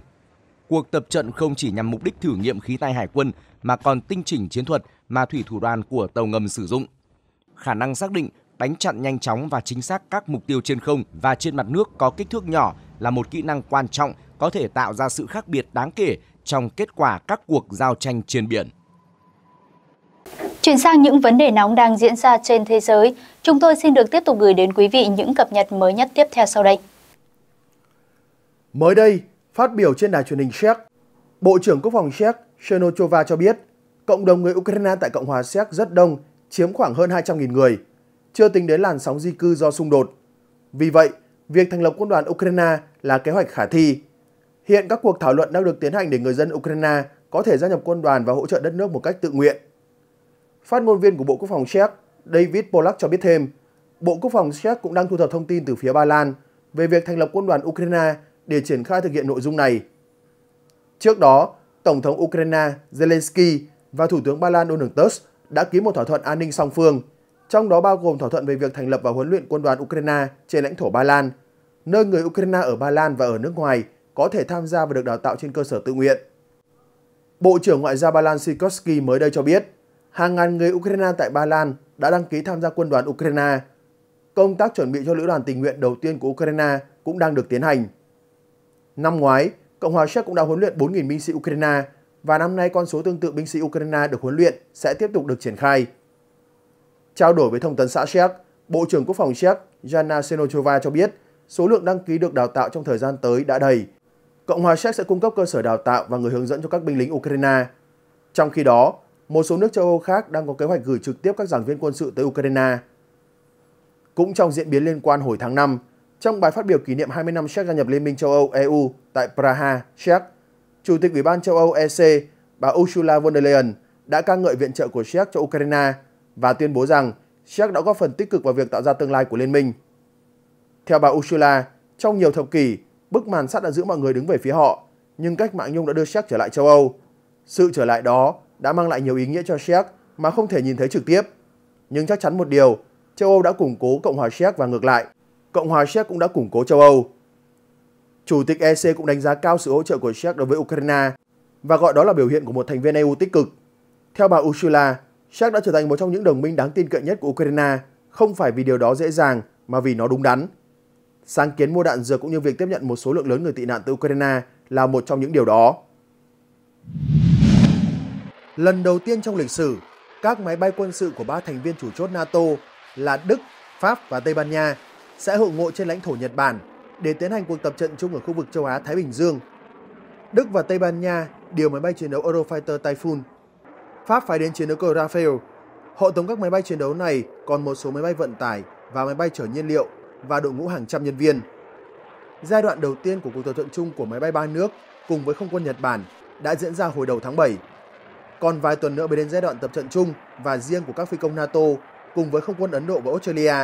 Cuộc tập trận không chỉ nhằm mục đích thử nghiệm khí tài hải quân mà còn tinh chỉnh chiến thuật mà thủy thủ đoàn của tàu ngầm sử dụng. Khả năng xác định, đánh chặn nhanh chóng và chính xác các mục tiêu trên không và trên mặt nước có kích thước nhỏ là một kỹ năng quan trọng có thể tạo ra sự khác biệt đáng kể trong kết quả các cuộc giao tranh trên biển. Chuyển sang những vấn đề nóng đang diễn ra trên thế giới, chúng tôi xin được tiếp tục gửi đến quý vị những cập nhật mới nhất tiếp theo sau đây. Mới đây, phát biểu trên đài truyền hình Séc, Bộ trưởng Quốc phòng Séc Chernova cho biết, cộng đồng người Ukraine tại Cộng hòa Séc rất đông, chiếm khoảng hơn 200.000 người, chưa tính đến làn sóng di cư do xung đột. Vì vậy, việc thành lập quân đoàn Ukraine là kế hoạch khả thi. Hiện các cuộc thảo luận đang được tiến hành để người dân Ukraine có thể gia nhập quân đoàn và hỗ trợ đất nước một cách tự nguyện. Phát ngôn viên của Bộ Quốc phòng Séc, David Polak cho biết thêm, Bộ Quốc phòng Séc cũng đang thu thập thông tin từ phía Ba Lan về việc thành lập quân đoàn Ukraine để triển khai thực hiện nội dung này. Trước đó, Tổng thống Ukraine Zelensky và Thủ tướng Ba Lan Donald Tusk đã ký một thỏa thuận an ninh song phương, trong đó bao gồm thỏa thuận về việc thành lập và huấn luyện quân đoàn Ukraine trên lãnh thổ Ba Lan, nơi người Ukraine ở Ba Lan và ở nước ngoài có thể tham gia và được đào tạo trên cơ sở tự nguyện. Bộ trưởng Ngoại giao Ba Lan Sikorsky mới đây cho biết, hàng ngàn người Ukraine tại Ba Lan đã đăng ký tham gia quân đoàn Ukraine. Công tác chuẩn bị cho lữ đoàn tình nguyện đầu tiên của Ukraine cũng đang được tiến hành. Năm ngoái, Cộng hòa Séc cũng đã huấn luyện 4.000 binh sĩ Ukraine và năm nay con số tương tự binh sĩ Ukraine được huấn luyện sẽ tiếp tục được triển khai. Trao đổi với Thông tấn xã Séc, Bộ trưởng Quốc phòng Séc Jana Senochova cho biết số lượng đăng ký được đào tạo trong thời gian tới đã đầy. Cộng hòa Séc sẽ cung cấp cơ sở đào tạo và người hướng dẫn cho các binh lính Ukraine. Trong khi đó, một số nước châu Âu khác đang có kế hoạch gửi trực tiếp các giảng viên quân sự tới Ukraine. Cũng trong diễn biến liên quan hồi tháng 5, trong bài phát biểu kỷ niệm 20 năm Séc gia nhập Liên minh châu Âu EU tại Praha, Séc, Chủ tịch Ủy ban châu Âu EC, bà Ursula von der Leyen đã ca ngợi viện trợ của Séc cho Ukraine và tuyên bố rằng Séc đã góp phần tích cực vào việc tạo ra tương lai của liên minh. Theo bà Ursula, trong nhiều thập kỷ, bức màn sắt đã giữ mọi người đứng về phía họ, nhưng cách mạng Nhung đã đưa Séc trở lại châu Âu. Sự trở lại đó đã mang lại nhiều ý nghĩa cho Séc mà không thể nhìn thấy trực tiếp. Nhưng chắc chắn một điều, châu Âu đã củng cố Cộng hòa Séc và ngược lại. Cộng hòa Séc cũng đã củng cố châu Âu. Chủ tịch EC cũng đánh giá cao sự hỗ trợ của Séc đối với Ukraine và gọi đó là biểu hiện của một thành viên EU tích cực. Theo bà Ursula, Séc đã trở thành một trong những đồng minh đáng tin cậy nhất của Ukraine, không phải vì điều đó dễ dàng mà vì nó đúng đắn. Sáng kiến mua đạn dược cũng như việc tiếp nhận một số lượng lớn người tị nạn từ Ukraine là một trong những điều đó. Lần đầu tiên trong lịch sử, các máy bay quân sự của ba thành viên chủ chốt NATO là Đức, Pháp và Tây Ban Nha sẽ hội ngộ trên lãnh thổ Nhật Bản để tiến hành cuộc tập trận chung ở khu vực châu Á Thái Bình Dương. Đức và Tây Ban Nha điều máy bay chiến đấu Eurofighter Typhoon. Pháp phái đến chiến đấu cơ Rafale. Hộ tống các máy bay chiến đấu này còn một số máy bay vận tải và máy bay chở nhiên liệu và đội ngũ hàng trăm nhân viên. Giai đoạn đầu tiên của cuộc tập trận chung của máy bay ba nước cùng với không quân Nhật Bản đã diễn ra hồi đầu tháng 7. Còn vài tuần nữa mới đến giai đoạn tập trận chung và riêng của các phi công NATO cùng với không quân Ấn Độ và Australia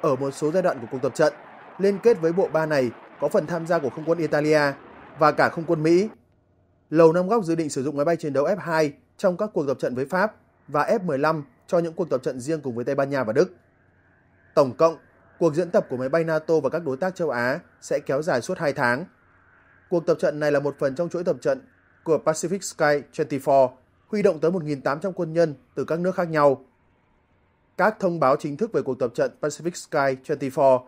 ở một số giai đoạn của cuộc tập trận, liên kết với bộ ba này có phần tham gia của không quân Italia và cả không quân Mỹ. Lầu Năm Góc dự định sử dụng máy bay chiến đấu F-2 trong các cuộc tập trận với Pháp và F-15 cho những cuộc tập trận riêng cùng với Tây Ban Nha và Đức. Tổng cộng, cuộc diễn tập của máy bay NATO và các đối tác châu Á sẽ kéo dài suốt 2 tháng. Cuộc tập trận này là một phần trong chuỗi tập trận của Pacific Sky 24, huy động tới 1.800 quân nhân từ các nước khác nhau các thông báo chính thức về cuộc tập trận Pacific Sky 24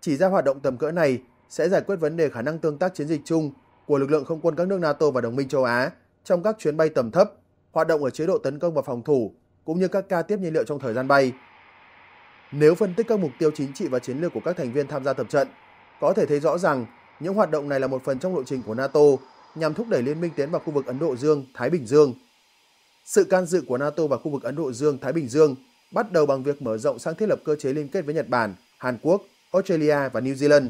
chỉ ra hoạt động tầm cỡ này sẽ giải quyết vấn đề khả năng tương tác chiến dịch chung của lực lượng không quân các nước NATO và đồng minh châu Á trong các chuyến bay tầm thấp, hoạt động ở chế độ tấn công và phòng thủ, cũng như các ca tiếp nhiên liệu trong thời gian bay. Nếu phân tích các mục tiêu chính trị và chiến lược của các thành viên tham gia tập trận, có thể thấy rõ rằng những hoạt động này là một phần trong lộ trình của NATO nhằm thúc đẩy liên minh tiến vào khu vực Ấn Độ Dương-Thái Bình Dương. Sự can dự của NATO vào khu vực Ấn Độ Dương-Thái Bình Dương bắt đầu bằng việc mở rộng sang thiết lập cơ chế liên kết với Nhật Bản, Hàn Quốc, Australia và New Zealand.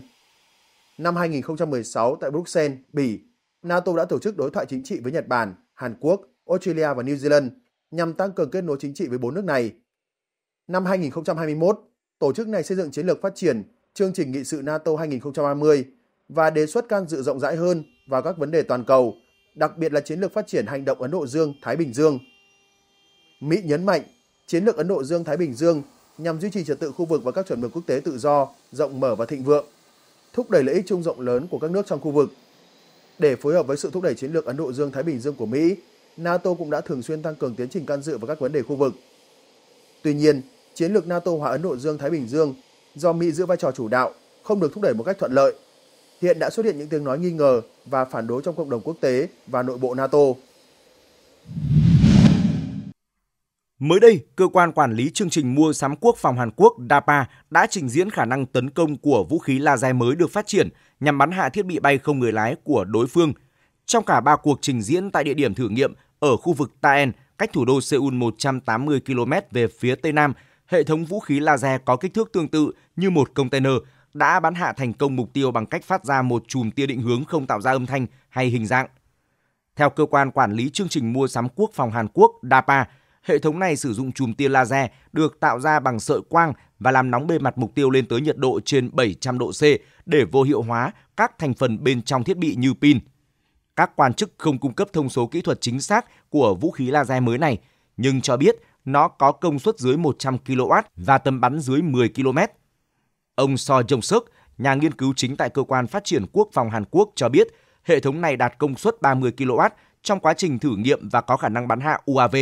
Năm 2016 tại Bruxelles, Bỉ, NATO đã tổ chức đối thoại chính trị với Nhật Bản, Hàn Quốc, Australia và New Zealand nhằm tăng cường kết nối chính trị với bốn nước này. Năm 2021, tổ chức này xây dựng chiến lược phát triển, chương trình nghị sự NATO 2030 và đề xuất can dự rộng rãi hơn vào các vấn đề toàn cầu, đặc biệt là chiến lược phát triển hành động Ấn Độ Dương-Thái Bình Dương. Mỹ nhấn mạnh chiến lược Ấn Độ Dương-Thái Bình Dương nhằm duy trì trật tự khu vực và các chuẩn mực quốc tế tự do, rộng mở và thịnh vượng, thúc đẩy lợi ích chung rộng lớn của các nước trong khu vực. Để phối hợp với sự thúc đẩy chiến lược Ấn Độ Dương-Thái Bình Dương của Mỹ, NATO cũng đã thường xuyên tăng cường tiến trình can dự vào các vấn đề khu vực. Tuy nhiên, chiến lược NATO hóa Ấn Độ Dương-Thái Bình Dương do Mỹ giữ vai trò chủ đạo không được thúc đẩy một cách thuận lợi. Hiện đã xuất hiện những tiếng nói nghi ngờ và phản đối trong cộng đồng quốc tế và nội bộ NATO. Mới đây, cơ quan quản lý chương trình mua sắm quốc phòng Hàn Quốc DAPA đã trình diễn khả năng tấn công của vũ khí laser mới được phát triển nhằm bắn hạ thiết bị bay không người lái của đối phương. Trong cả ba cuộc trình diễn tại địa điểm thử nghiệm ở khu vực Taen, cách thủ đô Seoul 180 km về phía tây nam, hệ thống vũ khí laser có kích thước tương tự như một container đã bắn hạ thành công mục tiêu bằng cách phát ra một chùm tia định hướng không tạo ra âm thanh hay hình dạng. Theo cơ quan quản lý chương trình mua sắm quốc phòng Hàn Quốc DAPA, Hệ thống này sử dụng chùm tia laser được tạo ra bằng sợi quang và làm nóng bề mặt mục tiêu lên tới nhiệt độ trên 700 độ C để vô hiệu hóa các thành phần bên trong thiết bị như pin. Các quan chức không cung cấp thông số kỹ thuật chính xác của vũ khí laser mới này, nhưng cho biết nó có công suất dưới 100 kW và tầm bắn dưới 10 km. Ông So Jong Suk, nhà nghiên cứu chính tại Cơ quan Phát triển Quốc phòng Hàn Quốc cho biết hệ thống này đạt công suất 30 kW trong quá trình thử nghiệm và có khả năng bắn hạ UAV.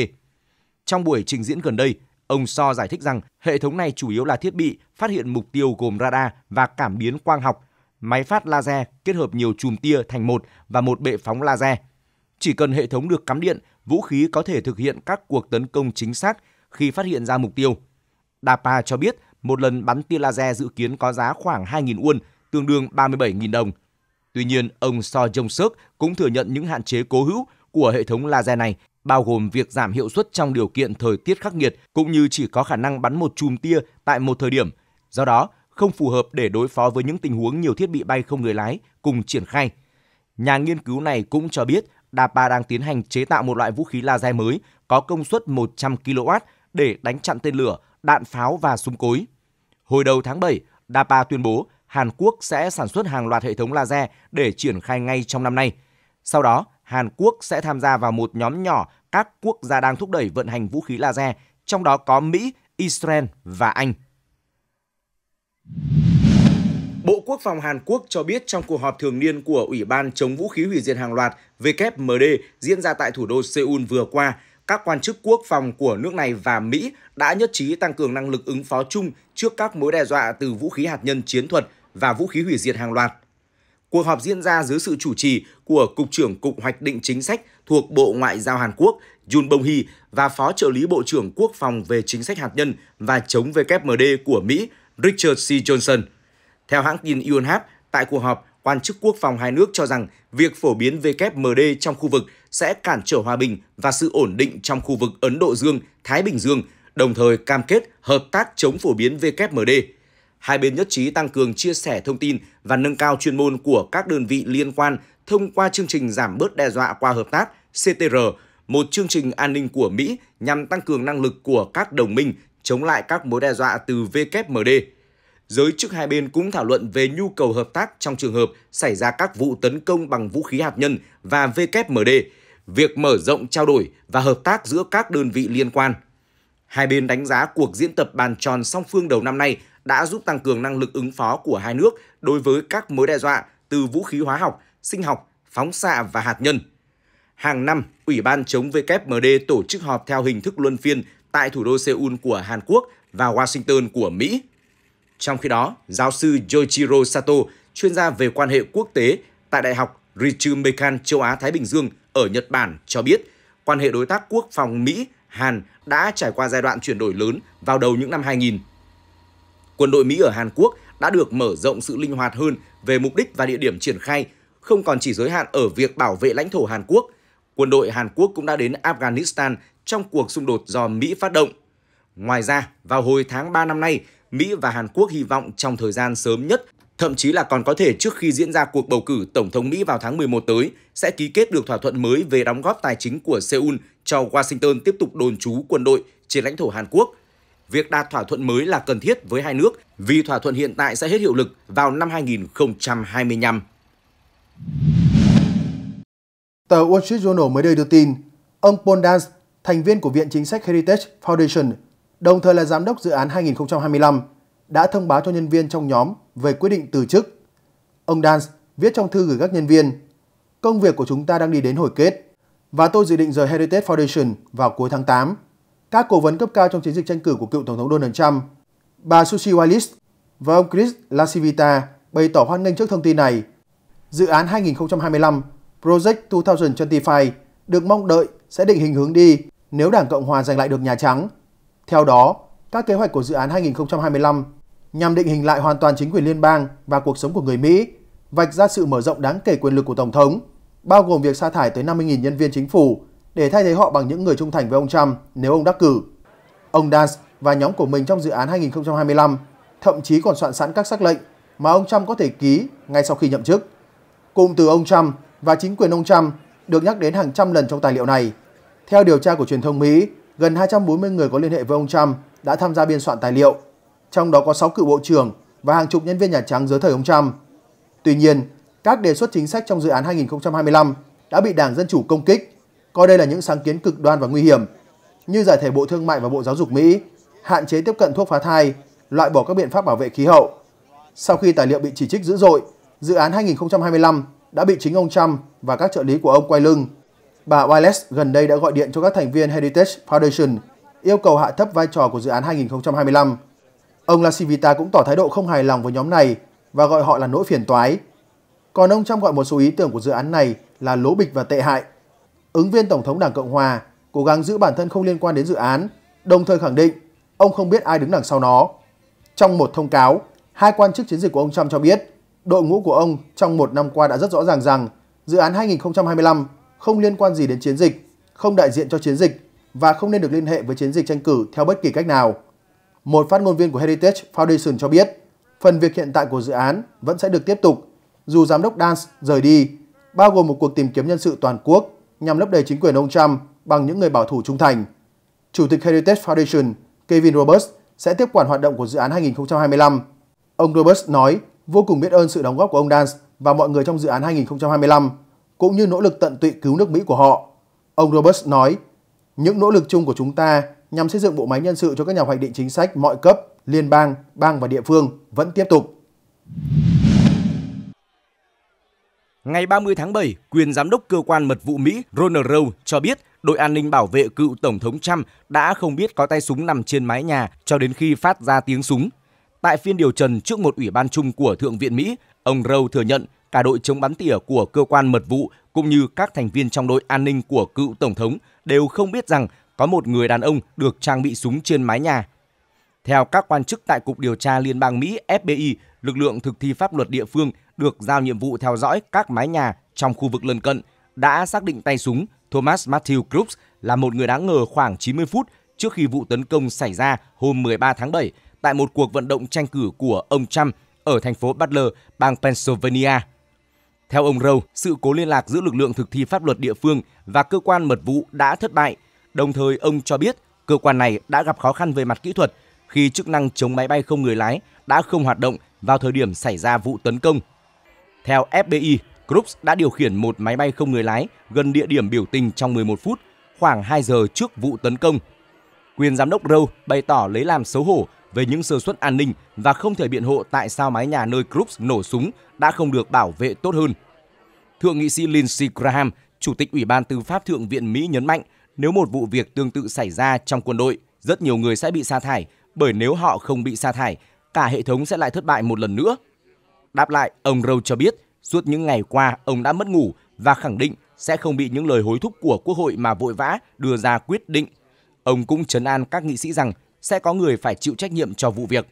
Trong buổi trình diễn gần đây, ông So giải thích rằng hệ thống này chủ yếu là thiết bị phát hiện mục tiêu gồm radar và cảm biến quang học, máy phát laser kết hợp nhiều chùm tia thành một và một bệ phóng laser. Chỉ cần hệ thống được cắm điện, vũ khí có thể thực hiện các cuộc tấn công chính xác khi phát hiện ra mục tiêu. DAPA cho biết một lần bắn tia laser dự kiến có giá khoảng 2.000 won, tương đương 37.000 đồng. Tuy nhiên, ông So Jong Suk cũng thừa nhận những hạn chế cố hữu của hệ thống laser này bao gồm việc giảm hiệu suất trong điều kiện thời tiết khắc nghiệt cũng như chỉ có khả năng bắn một chùm tia tại một thời điểm, do đó không phù hợp để đối phó với những tình huống nhiều thiết bị bay không người lái cùng triển khai. Nhà nghiên cứu này cũng cho biết DAPA đang tiến hành chế tạo một loại vũ khí laser mới có công suất 100 kW để đánh chặn tên lửa, đạn pháo và súng cối. Hồi đầu tháng 7, DAPA tuyên bố Hàn Quốc sẽ sản xuất hàng loạt hệ thống laser để triển khai ngay trong năm nay. Sau đó, Hàn Quốc sẽ tham gia vào một nhóm nhỏ các quốc gia đang thúc đẩy vận hành vũ khí laser, trong đó có Mỹ, Israel và Anh. Bộ Quốc phòng Hàn Quốc cho biết trong cuộc họp thường niên của Ủy ban chống vũ khí hủy diệt hàng loạt WMD diễn ra tại thủ đô Seoul vừa qua, các quan chức quốc phòng của nước này và Mỹ đã nhất trí tăng cường năng lực ứng phó chung trước các mối đe dọa từ vũ khí hạt nhân chiến thuật và vũ khí hủy diệt hàng loạt. Cuộc họp diễn ra dưới sự chủ trì của Cục trưởng Cục Hoạch định Chính sách thuộc Bộ Ngoại giao Hàn Quốc Jun Bong Hee và Phó trợ lý Bộ trưởng Quốc phòng về chính sách hạt nhân và chống WMD của Mỹ Richard C. Johnson. Theo hãng tin Yonhap, tại cuộc họp, quan chức quốc phòng hai nước cho rằng việc phổ biến WMD trong khu vực sẽ cản trở hòa bình và sự ổn định trong khu vực Ấn Độ Dương, Thái Bình Dương, đồng thời cam kết hợp tác chống phổ biến WMD hai bên nhất trí tăng cường chia sẻ thông tin và nâng cao chuyên môn của các đơn vị liên quan thông qua chương trình giảm bớt đe dọa qua hợp tác CTR, một chương trình an ninh của Mỹ nhằm tăng cường năng lực của các đồng minh chống lại các mối đe dọa từ WMD. Giới chức hai bên cũng thảo luận về nhu cầu hợp tác trong trường hợp xảy ra các vụ tấn công bằng vũ khí hạt nhân và WMD, việc mở rộng trao đổi và hợp tác giữa các đơn vị liên quan. Hai bên đánh giá cuộc diễn tập bàn tròn song phương đầu năm nay đã giúp tăng cường năng lực ứng phó của hai nước đối với các mối đe dọa từ vũ khí hóa học, sinh học, phóng xạ và hạt nhân. Hàng năm, Ủy ban chống WMD tổ chức họp theo hình thức luân phiên tại thủ đô Seoul của Hàn Quốc và Washington của Mỹ. Trong khi đó, giáo sư Yoichiro Sato, chuyên gia về quan hệ quốc tế tại Đại học Ritsumeikan châu Á-Thái Bình Dương ở Nhật Bản cho biết, quan hệ đối tác quốc phòng Mỹ-Hàn đã trải qua giai đoạn chuyển đổi lớn vào đầu những năm 2000 quân đội Mỹ ở Hàn Quốc đã được mở rộng sự linh hoạt hơn về mục đích và địa điểm triển khai, không còn chỉ giới hạn ở việc bảo vệ lãnh thổ Hàn Quốc. Quân đội Hàn Quốc cũng đã đến Afghanistan trong cuộc xung đột do Mỹ phát động. Ngoài ra, vào hồi tháng 3 năm nay, Mỹ và Hàn Quốc hy vọng trong thời gian sớm nhất, thậm chí là còn có thể trước khi diễn ra cuộc bầu cử Tổng thống Mỹ vào tháng 11 tới, sẽ ký kết được thỏa thuận mới về đóng góp tài chính của Seoul cho Washington tiếp tục đồn trú quân đội trên lãnh thổ Hàn Quốc – việc đạt thỏa thuận mới là cần thiết với hai nước vì thỏa thuận hiện tại sẽ hết hiệu lực vào năm 2025. Tờ Wall Street Journal mới đây đưa tin, ông Paul Dance, thành viên của Viện Chính sách Heritage Foundation, đồng thời là giám đốc dự án 2025, đã thông báo cho nhân viên trong nhóm về quyết định từ chức. Ông Dance viết trong thư gửi các nhân viên, công việc của chúng ta đang đi đến hồi kết và tôi dự định rời Heritage Foundation vào cuối tháng 8 các cố vấn cấp cao trong chiến dịch tranh cử của cựu Tổng thống Donald Trump, bà Susie Wallace và ông Chris Lacivita bày tỏ hoan nghênh trước thông tin này. Dự án 2025 Project 2025 được mong đợi sẽ định hình hướng đi nếu Đảng Cộng Hòa giành lại được Nhà Trắng. Theo đó, các kế hoạch của dự án 2025 nhằm định hình lại hoàn toàn chính quyền liên bang và cuộc sống của người Mỹ, vạch ra sự mở rộng đáng kể quyền lực của Tổng thống, bao gồm việc sa thải tới 50.000 nhân viên chính phủ để thay thế họ bằng những người trung thành với ông Trump nếu ông đắc cử. Ông Dance và nhóm của mình trong dự án 2025 thậm chí còn soạn sẵn các sắc lệnh mà ông Trump có thể ký ngay sau khi nhậm chức. Cụm từ ông Trump và chính quyền ông Trump được nhắc đến hàng trăm lần trong tài liệu này. Theo điều tra của truyền thông Mỹ, gần 240 người có liên hệ với ông Trump đã tham gia biên soạn tài liệu, trong đó có 6 cựu bộ trưởng và hàng chục nhân viên Nhà Trắng dưới thời ông Trump. Tuy nhiên, các đề xuất chính sách trong dự án 2025 đã bị Đảng Dân Chủ công kích coi đây là những sáng kiến cực đoan và nguy hiểm, như giải thể Bộ Thương mại và Bộ Giáo dục Mỹ, hạn chế tiếp cận thuốc phá thai, loại bỏ các biện pháp bảo vệ khí hậu. Sau khi tài liệu bị chỉ trích dữ dội, dự án 2025 đã bị chính ông Trump và các trợ lý của ông quay lưng. Bà Wallace gần đây đã gọi điện cho các thành viên Heritage Foundation yêu cầu hạ thấp vai trò của dự án 2025. Ông Lasivita cũng tỏ thái độ không hài lòng với nhóm này và gọi họ là nỗi phiền toái. Còn ông Trump gọi một số ý tưởng của dự án này là lố bịch và tệ hại ứng viên Tổng thống Đảng Cộng Hòa, cố gắng giữ bản thân không liên quan đến dự án, đồng thời khẳng định ông không biết ai đứng đằng sau nó. Trong một thông cáo, hai quan chức chiến dịch của ông Trump cho biết đội ngũ của ông trong một năm qua đã rất rõ ràng rằng dự án 2025 không liên quan gì đến chiến dịch, không đại diện cho chiến dịch và không nên được liên hệ với chiến dịch tranh cử theo bất kỳ cách nào. Một phát ngôn viên của Heritage Foundation cho biết phần việc hiện tại của dự án vẫn sẽ được tiếp tục dù giám đốc Dance rời đi, bao gồm một cuộc tìm kiếm nhân sự toàn quốc nhằm lấp đầy chính quyền ông Trump bằng những người bảo thủ trung thành. Chủ tịch Heritage Foundation Kevin Roberts sẽ tiếp quản hoạt động của dự án 2025. Ông Roberts nói vô cùng biết ơn sự đóng góp của ông Dance và mọi người trong dự án 2025, cũng như nỗ lực tận tụy cứu nước Mỹ của họ. Ông Roberts nói, những nỗ lực chung của chúng ta nhằm xây dựng bộ máy nhân sự cho các nhà hoạch định chính sách mọi cấp, liên bang, bang và địa phương vẫn tiếp tục. Ngày 30 tháng 7, quyền giám đốc cơ quan mật vụ Mỹ Ronald Rowe cho biết đội an ninh bảo vệ cựu Tổng thống Trump đã không biết có tay súng nằm trên mái nhà cho đến khi phát ra tiếng súng. Tại phiên điều trần trước một ủy ban chung của Thượng viện Mỹ, ông Rowe thừa nhận cả đội chống bắn tỉa của cơ quan mật vụ cũng như các thành viên trong đội an ninh của cựu Tổng thống đều không biết rằng có một người đàn ông được trang bị súng trên mái nhà. Theo các quan chức tại Cục Điều tra Liên bang Mỹ FBI, lực lượng thực thi pháp luật địa phương được giao nhiệm vụ theo dõi các mái nhà trong khu vực lân cận đã xác định tay súng Thomas Matthew Crooks là một người đáng ngờ khoảng 90 phút trước khi vụ tấn công xảy ra hôm 13 tháng 7 tại một cuộc vận động tranh cử của ông Trump ở thành phố Butler, bang Pennsylvania. Theo ông Rowe, sự cố liên lạc giữa lực lượng thực thi pháp luật địa phương và cơ quan mật vụ đã thất bại. Đồng thời, ông cho biết cơ quan này đã gặp khó khăn về mặt kỹ thuật khi chức năng chống máy bay không người lái đã không hoạt động vào thời điểm xảy ra vụ tấn công. Theo FBI, Crooks đã điều khiển một máy bay không người lái gần địa điểm biểu tình trong 11 phút, khoảng 2 giờ trước vụ tấn công. Quyền giám đốc Rowe bày tỏ lấy làm xấu hổ về những sơ suất an ninh và không thể biện hộ tại sao mái nhà nơi Crooks nổ súng đã không được bảo vệ tốt hơn. Thượng nghị sĩ Lindsey Graham, Chủ tịch Ủy ban Tư pháp Thượng viện Mỹ nhấn mạnh nếu một vụ việc tương tự xảy ra trong quân đội, rất nhiều người sẽ bị sa thải, bởi nếu họ không bị sa thải, cả hệ thống sẽ lại thất bại một lần nữa – Đáp lại, ông Râu cho biết suốt những ngày qua ông đã mất ngủ và khẳng định sẽ không bị những lời hối thúc của Quốc hội mà vội vã đưa ra quyết định. Ông cũng chấn an các nghị sĩ rằng sẽ có người phải chịu trách nhiệm cho vụ việc.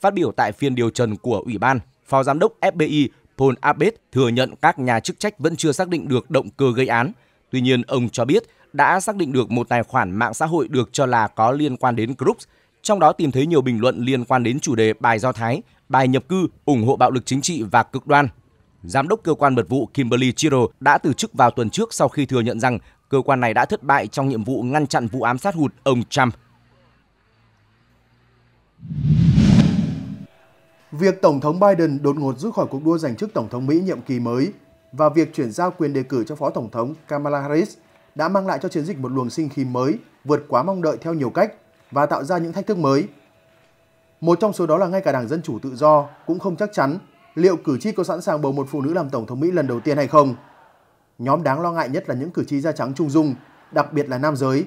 Phát biểu tại phiên điều trần của Ủy ban, Phó Giám đốc FBI Paul Abed thừa nhận các nhà chức trách vẫn chưa xác định được động cơ gây án. Tuy nhiên, ông cho biết đã xác định được một tài khoản mạng xã hội được cho là có liên quan đến Groups – trong đó tìm thấy nhiều bình luận liên quan đến chủ đề bài Do Thái, bài nhập cư, ủng hộ bạo lực chính trị và cực đoan. Giám đốc cơ quan mật vụ Kimberly Chiro đã từ chức vào tuần trước sau khi thừa nhận rằng cơ quan này đã thất bại trong nhiệm vụ ngăn chặn vụ ám sát hụt ông Trump. Việc Tổng thống Biden đột ngột rút khỏi cuộc đua giành chức Tổng thống Mỹ nhiệm kỳ mới và việc chuyển giao quyền đề cử cho Phó Tổng thống Kamala Harris đã mang lại cho chiến dịch một luồng sinh khí mới vượt quá mong đợi theo nhiều cách và tạo ra những thách thức mới. Một trong số đó là ngay cả Đảng Dân Chủ Tự Do cũng không chắc chắn liệu cử tri có sẵn sàng bầu một phụ nữ làm Tổng thống Mỹ lần đầu tiên hay không. Nhóm đáng lo ngại nhất là những cử tri da trắng trung dung, đặc biệt là nam giới.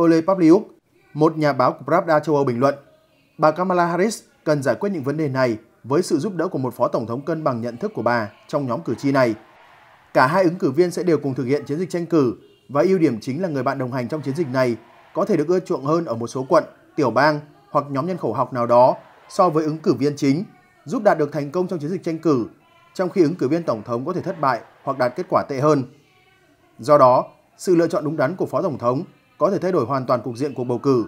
Ole Pavliuk, một nhà báo của Pravda châu Âu bình luận, bà Kamala Harris cần giải quyết những vấn đề này với sự giúp đỡ của một phó tổng thống cân bằng nhận thức của bà trong nhóm cử tri này. Cả hai ứng cử viên sẽ đều cùng thực hiện chiến dịch tranh cử và ưu điểm chính là người bạn đồng hành trong chiến dịch này có thể được ưa chuộng hơn ở một số quận, tiểu bang hoặc nhóm nhân khẩu học nào đó so với ứng cử viên chính, giúp đạt được thành công trong chiến dịch tranh cử, trong khi ứng cử viên tổng thống có thể thất bại hoặc đạt kết quả tệ hơn. Do đó, sự lựa chọn đúng đắn của phó tổng thống có thể thay đổi hoàn toàn cục diện cuộc bầu cử.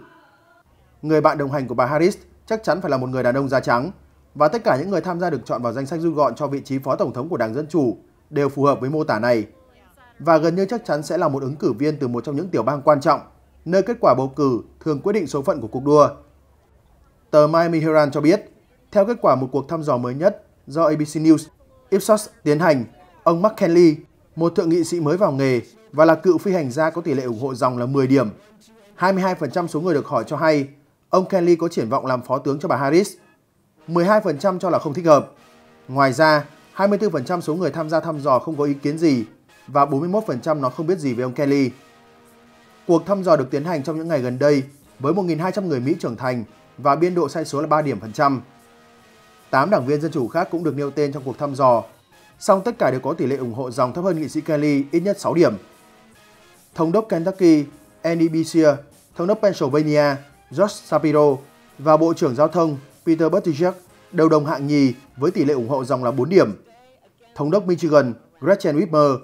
Người bạn đồng hành của bà Harris chắc chắn phải là một người đàn ông da trắng và tất cả những người tham gia được chọn vào danh sách rút gọn cho vị trí phó tổng thống của Đảng Dân Chủ đều phù hợp với mô tả này và gần như chắc chắn sẽ là một ứng cử viên từ một trong những tiểu bang quan trọng nơi kết quả bầu cử thường quyết định số phận của cuộc đua. Tờ Miami Herald cho biết, theo kết quả một cuộc thăm dò mới nhất do ABC News, Ipsos tiến hành, ông Mark Kenley, một thượng nghị sĩ mới vào nghề và là cựu phi hành gia có tỷ lệ ủng hộ dòng là 10 điểm. 22% số người được hỏi cho hay ông Kenley có triển vọng làm phó tướng cho bà Harris. 12% cho là không thích hợp. Ngoài ra, 24% số người tham gia thăm dò không có ý kiến gì và 41% nó không biết gì về ông Kelly. Cuộc thăm dò được tiến hành trong những ngày gần đây với 1.200 người Mỹ trưởng thành và biên độ sai số là 3 điểm phần trăm. Tám đảng viên Dân Chủ khác cũng được nêu tên trong cuộc thăm dò, song tất cả đều có tỷ lệ ủng hộ dòng thấp hơn nghị sĩ Kelly ít nhất 6 điểm. Thống đốc Kentucky Andy Beshear, Thống đốc Pennsylvania Josh Shapiro và Bộ trưởng Giao thông Peter Buttigieg đều đồng hạng nhì với tỷ lệ ủng hộ dòng là 4 điểm. Thống đốc Michigan Gretchen Whitmer,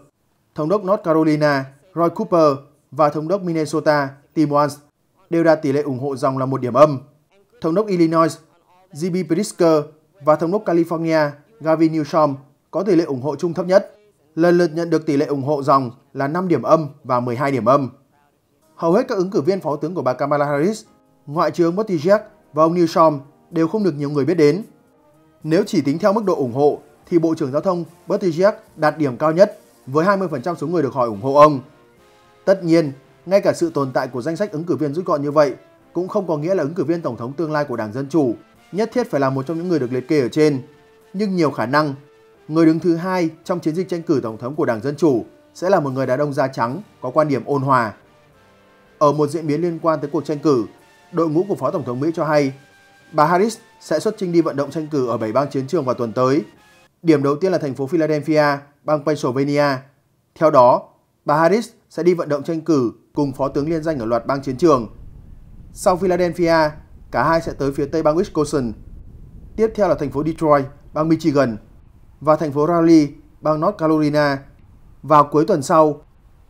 Thống đốc North Carolina Roy Cooper và Thống đốc Minnesota Tim Walz đều đạt tỷ lệ ủng hộ dòng là một điểm âm. Thống đốc Illinois J.B. Pritzker và Thống đốc California Gavin Newsom có tỷ lệ ủng hộ chung thấp nhất, lần lượt nhận được tỷ lệ ủng hộ dòng là 5 điểm âm và 12 điểm âm. Hầu hết các ứng cử viên phó tướng của bà Kamala Harris, ngoại trừ ông Buttigieg và ông Newsom đều không được nhiều người biết đến. Nếu chỉ tính theo mức độ ủng hộ thì Bộ trưởng Giao thông Buttigieg đạt điểm cao nhất với 20% số người được hỏi ủng hộ ông Tất nhiên, ngay cả sự tồn tại của danh sách ứng cử viên rút gọn như vậy cũng không có nghĩa là ứng cử viên tổng thống tương lai của Đảng Dân Chủ nhất thiết phải là một trong những người được liệt kê ở trên. Nhưng nhiều khả năng, người đứng thứ hai trong chiến dịch tranh cử tổng thống của Đảng Dân Chủ sẽ là một người đàn ông da trắng có quan điểm ôn hòa. Ở một diễn biến liên quan tới cuộc tranh cử, đội ngũ của Phó Tổng thống Mỹ cho hay bà Harris sẽ xuất trình đi vận động tranh cử ở 7 bang chiến trường vào tuần tới. Điểm đầu tiên là thành phố Philadelphia, bang Pennsylvania. Theo đó, bà Harris sẽ đi vận động tranh cử cùng phó tướng liên danh ở loạt bang chiến trường. Sau Philadelphia, cả hai sẽ tới phía tây bang Wisconsin. Tiếp theo là thành phố Detroit, bang Michigan và thành phố Raleigh, bang North Carolina. Vào cuối tuần sau,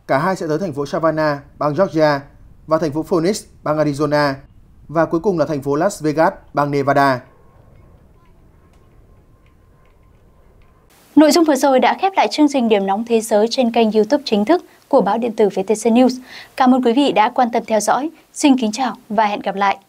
cả hai sẽ tới thành phố Savannah, bang Georgia và thành phố Phoenix, bang Arizona và cuối cùng là thành phố Las Vegas, bang Nevada. Nội dung vừa rồi đã khép lại chương trình Điểm nóng thế giới trên kênh YouTube chính thức của báo điện tử VTC News. Cảm ơn quý vị đã quan tâm theo dõi. Xin kính chào và hẹn gặp lại.